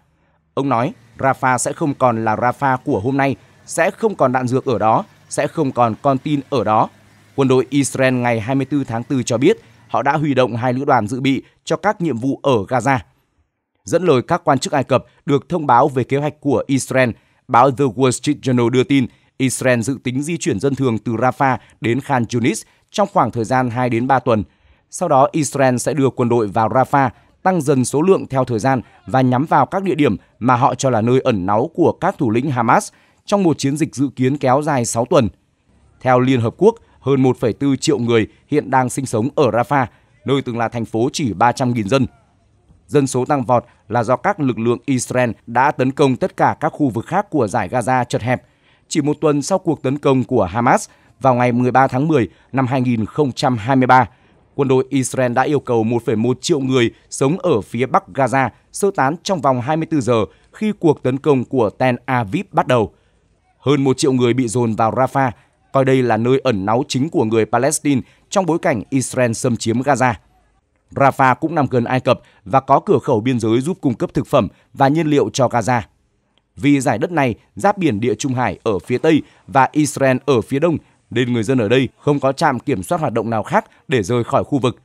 Ông nói Rafah sẽ không còn là Rafah của hôm nay, sẽ không còn đạn dược ở đó, sẽ không còn con tin ở đó. Quân đội Israel ngày 24 tháng 4 cho biết họ đã huy động hai lữ đoàn dự bị cho các nhiệm vụ ở Gaza. Dẫn lời các quan chức Ai Cập được thông báo về kế hoạch của Israel, báo The Wall Street Journal đưa tin – Israel dự tính di chuyển dân thường từ Rafah đến Khan Yunis trong khoảng thời gian 2 đến 3 tuần. Sau đó, Israel sẽ đưa quân đội vào Rafah, tăng dần số lượng theo thời gian và nhắm vào các địa điểm mà họ cho là nơi ẩn náu của các thủ lĩnh Hamas trong một chiến dịch dự kiến kéo dài 6 tuần. Theo Liên Hợp Quốc, hơn 1,4 triệu người hiện đang sinh sống ở Rafah, nơi từng là thành phố chỉ 300.000 dân. Dân số tăng vọt là do các lực lượng Israel đã tấn công tất cả các khu vực khác của giải Gaza chật hẹp – chỉ một tuần sau cuộc tấn công của Hamas vào ngày 13 tháng 10 năm 2023. Quân đội Israel đã yêu cầu 1,1 triệu người sống ở phía bắc Gaza sơ tán trong vòng 24 giờ khi cuộc tấn công của Tel Aviv bắt đầu. Hơn 1 triệu người bị dồn vào Rafah, coi đây là nơi ẩn náu chính của người Palestine trong bối cảnh Israel xâm chiếm Gaza. Rafah cũng nằm gần Ai Cập và có cửa khẩu biên giới giúp cung cấp thực phẩm và nhiên liệu cho Gaza vì giải đất này giáp biển Địa Trung Hải ở phía Tây và Israel ở phía Đông nên người dân ở đây không có trạm kiểm soát hoạt động nào khác để rời khỏi khu vực.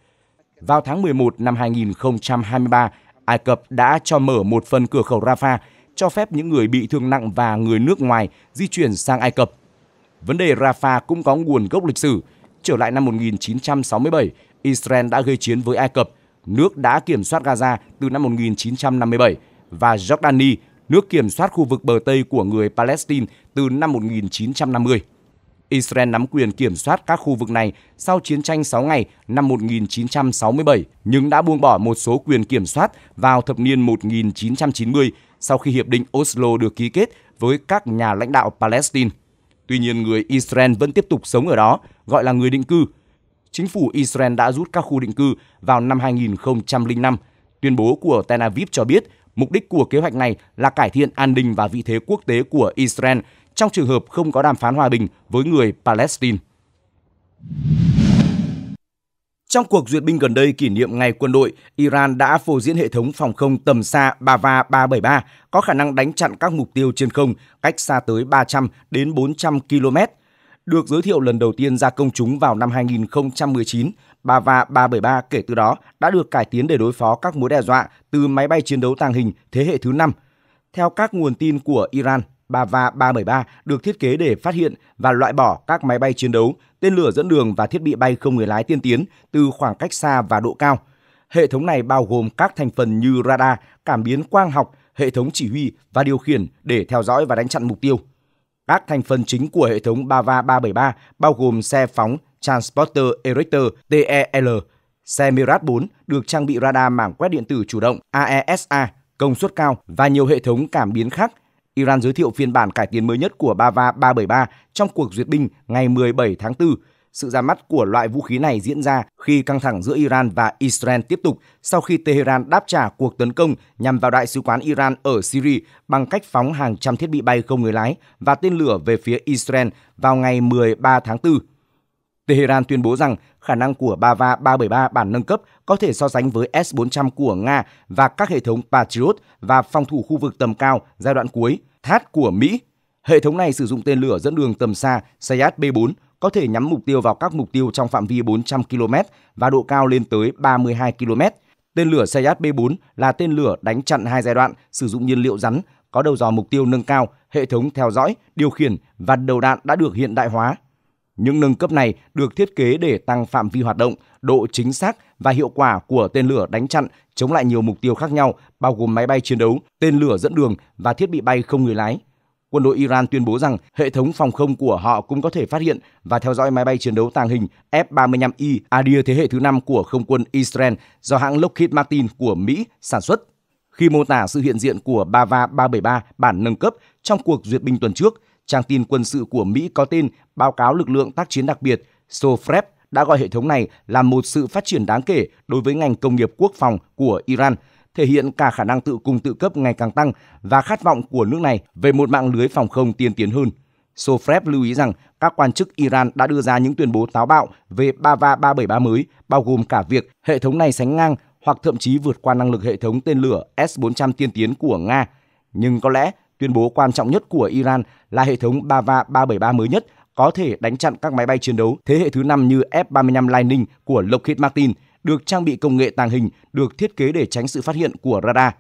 Vào tháng 11 năm 2023, Ai Cập đã cho mở một phần cửa khẩu Rafah cho phép những người bị thương nặng và người nước ngoài di chuyển sang Ai Cập. Vấn đề Rafah cũng có nguồn gốc lịch sử. Trở lại năm 1967, Israel đã gây chiến với Ai Cập. Nước đã kiểm soát Gaza từ năm 1957 và Jordani nước kiểm soát khu vực bờ Tây của người Palestine từ năm 1950. Israel nắm quyền kiểm soát các khu vực này sau chiến tranh 6 ngày năm 1967, nhưng đã buông bỏ một số quyền kiểm soát vào thập niên 1990 sau khi Hiệp định Oslo được ký kết với các nhà lãnh đạo Palestine. Tuy nhiên, người Israel vẫn tiếp tục sống ở đó, gọi là người định cư. Chính phủ Israel đã rút các khu định cư vào năm 2005. Tuyên bố của Tel Aviv cho biết Mục đích của kế hoạch này là cải thiện an ninh và vị thế quốc tế của Israel trong trường hợp không có đàm phán hòa bình với người Palestine. Trong cuộc duyệt binh gần đây kỷ niệm ngày quân đội, Iran đã phô diễn hệ thống phòng không tầm xa Bava 373 có khả năng đánh chặn các mục tiêu trên không cách xa tới 300 đến 400 km. Được giới thiệu lần đầu tiên ra công chúng vào năm 2019, Bava 373 kể từ đó đã được cải tiến để đối phó các mối đe dọa từ máy bay chiến đấu tàng hình thế hệ thứ 5. Theo các nguồn tin của Iran, Bava 373 được thiết kế để phát hiện và loại bỏ các máy bay chiến đấu, tên lửa dẫn đường và thiết bị bay không người lái tiên tiến từ khoảng cách xa và độ cao. Hệ thống này bao gồm các thành phần như radar, cảm biến quang học, hệ thống chỉ huy và điều khiển để theo dõi và đánh chặn mục tiêu. Các thành phần chính của hệ thống Bava 373 bao gồm xe phóng Transporter Erector TEL, xe Mirage 4 được trang bị radar mảng quét điện tử chủ động AESA e công suất cao và nhiều hệ thống cảm biến khác. Iran giới thiệu phiên bản cải tiến mới nhất của Bava 373 trong cuộc duyệt binh ngày 17 tháng 4 sự ra mắt của loại vũ khí này diễn ra khi căng thẳng giữa Iran và Israel tiếp tục sau khi Tehran đáp trả cuộc tấn công nhằm vào đại sứ quán Iran ở Syria bằng cách phóng hàng trăm thiết bị bay không người lái và tên lửa về phía Israel vào ngày 13 tháng 4. Tehran tuyên bố rằng khả năng của Bava 373 bản nâng cấp có thể so sánh với S-400 của Nga và các hệ thống Patriot và phòng thủ khu vực tầm cao giai đoạn cuối, THAAD của Mỹ. Hệ thống này sử dụng tên lửa dẫn đường tầm xa Sayat B-4 có thể nhắm mục tiêu vào các mục tiêu trong phạm vi 400 km và độ cao lên tới 32 km. Tên lửa Sayad B4 là tên lửa đánh chặn hai giai đoạn, sử dụng nhiên liệu rắn, có đầu dò mục tiêu nâng cao, hệ thống theo dõi, điều khiển và đầu đạn đã được hiện đại hóa. Những nâng cấp này được thiết kế để tăng phạm vi hoạt động, độ chính xác và hiệu quả của tên lửa đánh chặn chống lại nhiều mục tiêu khác nhau, bao gồm máy bay chiến đấu, tên lửa dẫn đường và thiết bị bay không người lái quân đội Iran tuyên bố rằng hệ thống phòng không của họ cũng có thể phát hiện và theo dõi máy bay chiến đấu tàng hình F-35I Adir thế hệ thứ 5 của không quân Israel do hãng Lockheed Martin của Mỹ sản xuất. Khi mô tả sự hiện diện của Bava 373 bản nâng cấp trong cuộc duyệt binh tuần trước, trang tin quân sự của Mỹ có tên Báo cáo lực lượng tác chiến đặc biệt SOFREP đã gọi hệ thống này là một sự phát triển đáng kể đối với ngành công nghiệp quốc phòng của Iran – thể hiện cả khả năng tự cung tự cấp ngày càng tăng và khát vọng của nước này về một mạng lưới phòng không tiên tiến hơn. Sofrev lưu ý rằng các quan chức Iran đã đưa ra những tuyên bố táo bạo về Bava 373 mới, bao gồm cả việc hệ thống này sánh ngang hoặc thậm chí vượt qua năng lực hệ thống tên lửa S-400 tiên tiến của Nga. Nhưng có lẽ tuyên bố quan trọng nhất của Iran là hệ thống Bava 373 mới nhất có thể đánh chặn các máy bay chiến đấu thế hệ thứ 5 như F-35 Lightning của Lockheed Martin – được trang bị công nghệ tàng hình được thiết kế để tránh sự phát hiện của radar.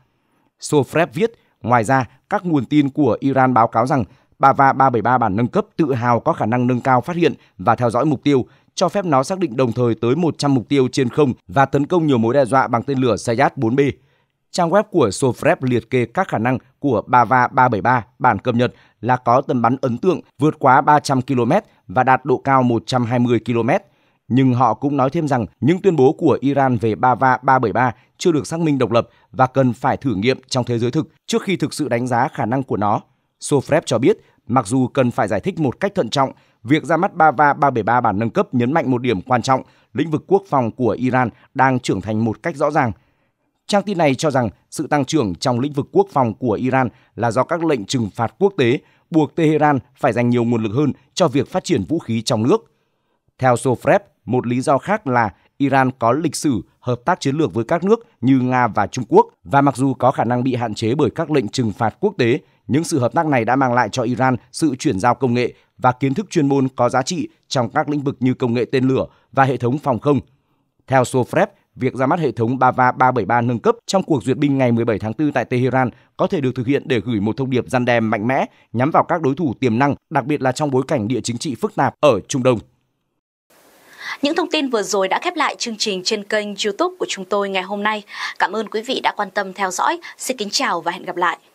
Sofrev viết, ngoài ra, các nguồn tin của Iran báo cáo rằng Bava 373 bản nâng cấp tự hào có khả năng nâng cao phát hiện và theo dõi mục tiêu, cho phép nó xác định đồng thời tới 100 mục tiêu trên không và tấn công nhiều mối đe dọa bằng tên lửa Sayat 4B. Trang web của Sofrev liệt kê các khả năng của Bava 373 bản cập nhật là có tầm bắn ấn tượng vượt quá 300 km và đạt độ cao 120 km, nhưng họ cũng nói thêm rằng những tuyên bố của Iran về Bava 373 chưa được xác minh độc lập và cần phải thử nghiệm trong thế giới thực trước khi thực sự đánh giá khả năng của nó. Sofrep cho biết, mặc dù cần phải giải thích một cách thận trọng, việc ra mắt Bava 373 bản nâng cấp nhấn mạnh một điểm quan trọng, lĩnh vực quốc phòng của Iran đang trưởng thành một cách rõ ràng. Trang tin này cho rằng sự tăng trưởng trong lĩnh vực quốc phòng của Iran là do các lệnh trừng phạt quốc tế buộc Tehran phải dành nhiều nguồn lực hơn cho việc phát triển vũ khí trong nước. Theo Sofrep, một lý do khác là Iran có lịch sử hợp tác chiến lược với các nước như Nga và Trung Quốc và mặc dù có khả năng bị hạn chế bởi các lệnh trừng phạt quốc tế, những sự hợp tác này đã mang lại cho Iran sự chuyển giao công nghệ và kiến thức chuyên môn có giá trị trong các lĩnh vực như công nghệ tên lửa và hệ thống phòng không. Theo Sofrep, việc ra mắt hệ thống Bava 373 nâng cấp trong cuộc duyệt binh ngày 17 tháng 4 tại Tehran có thể được thực hiện để gửi một thông điệp gian đe mạnh mẽ nhắm vào các đối thủ tiềm năng, đặc biệt là trong bối cảnh địa chính trị phức tạp ở Trung Đông. Những thông tin vừa rồi đã khép lại chương trình trên kênh YouTube của chúng tôi ngày hôm nay. Cảm ơn quý vị đã quan tâm theo dõi. Xin kính chào và hẹn gặp lại.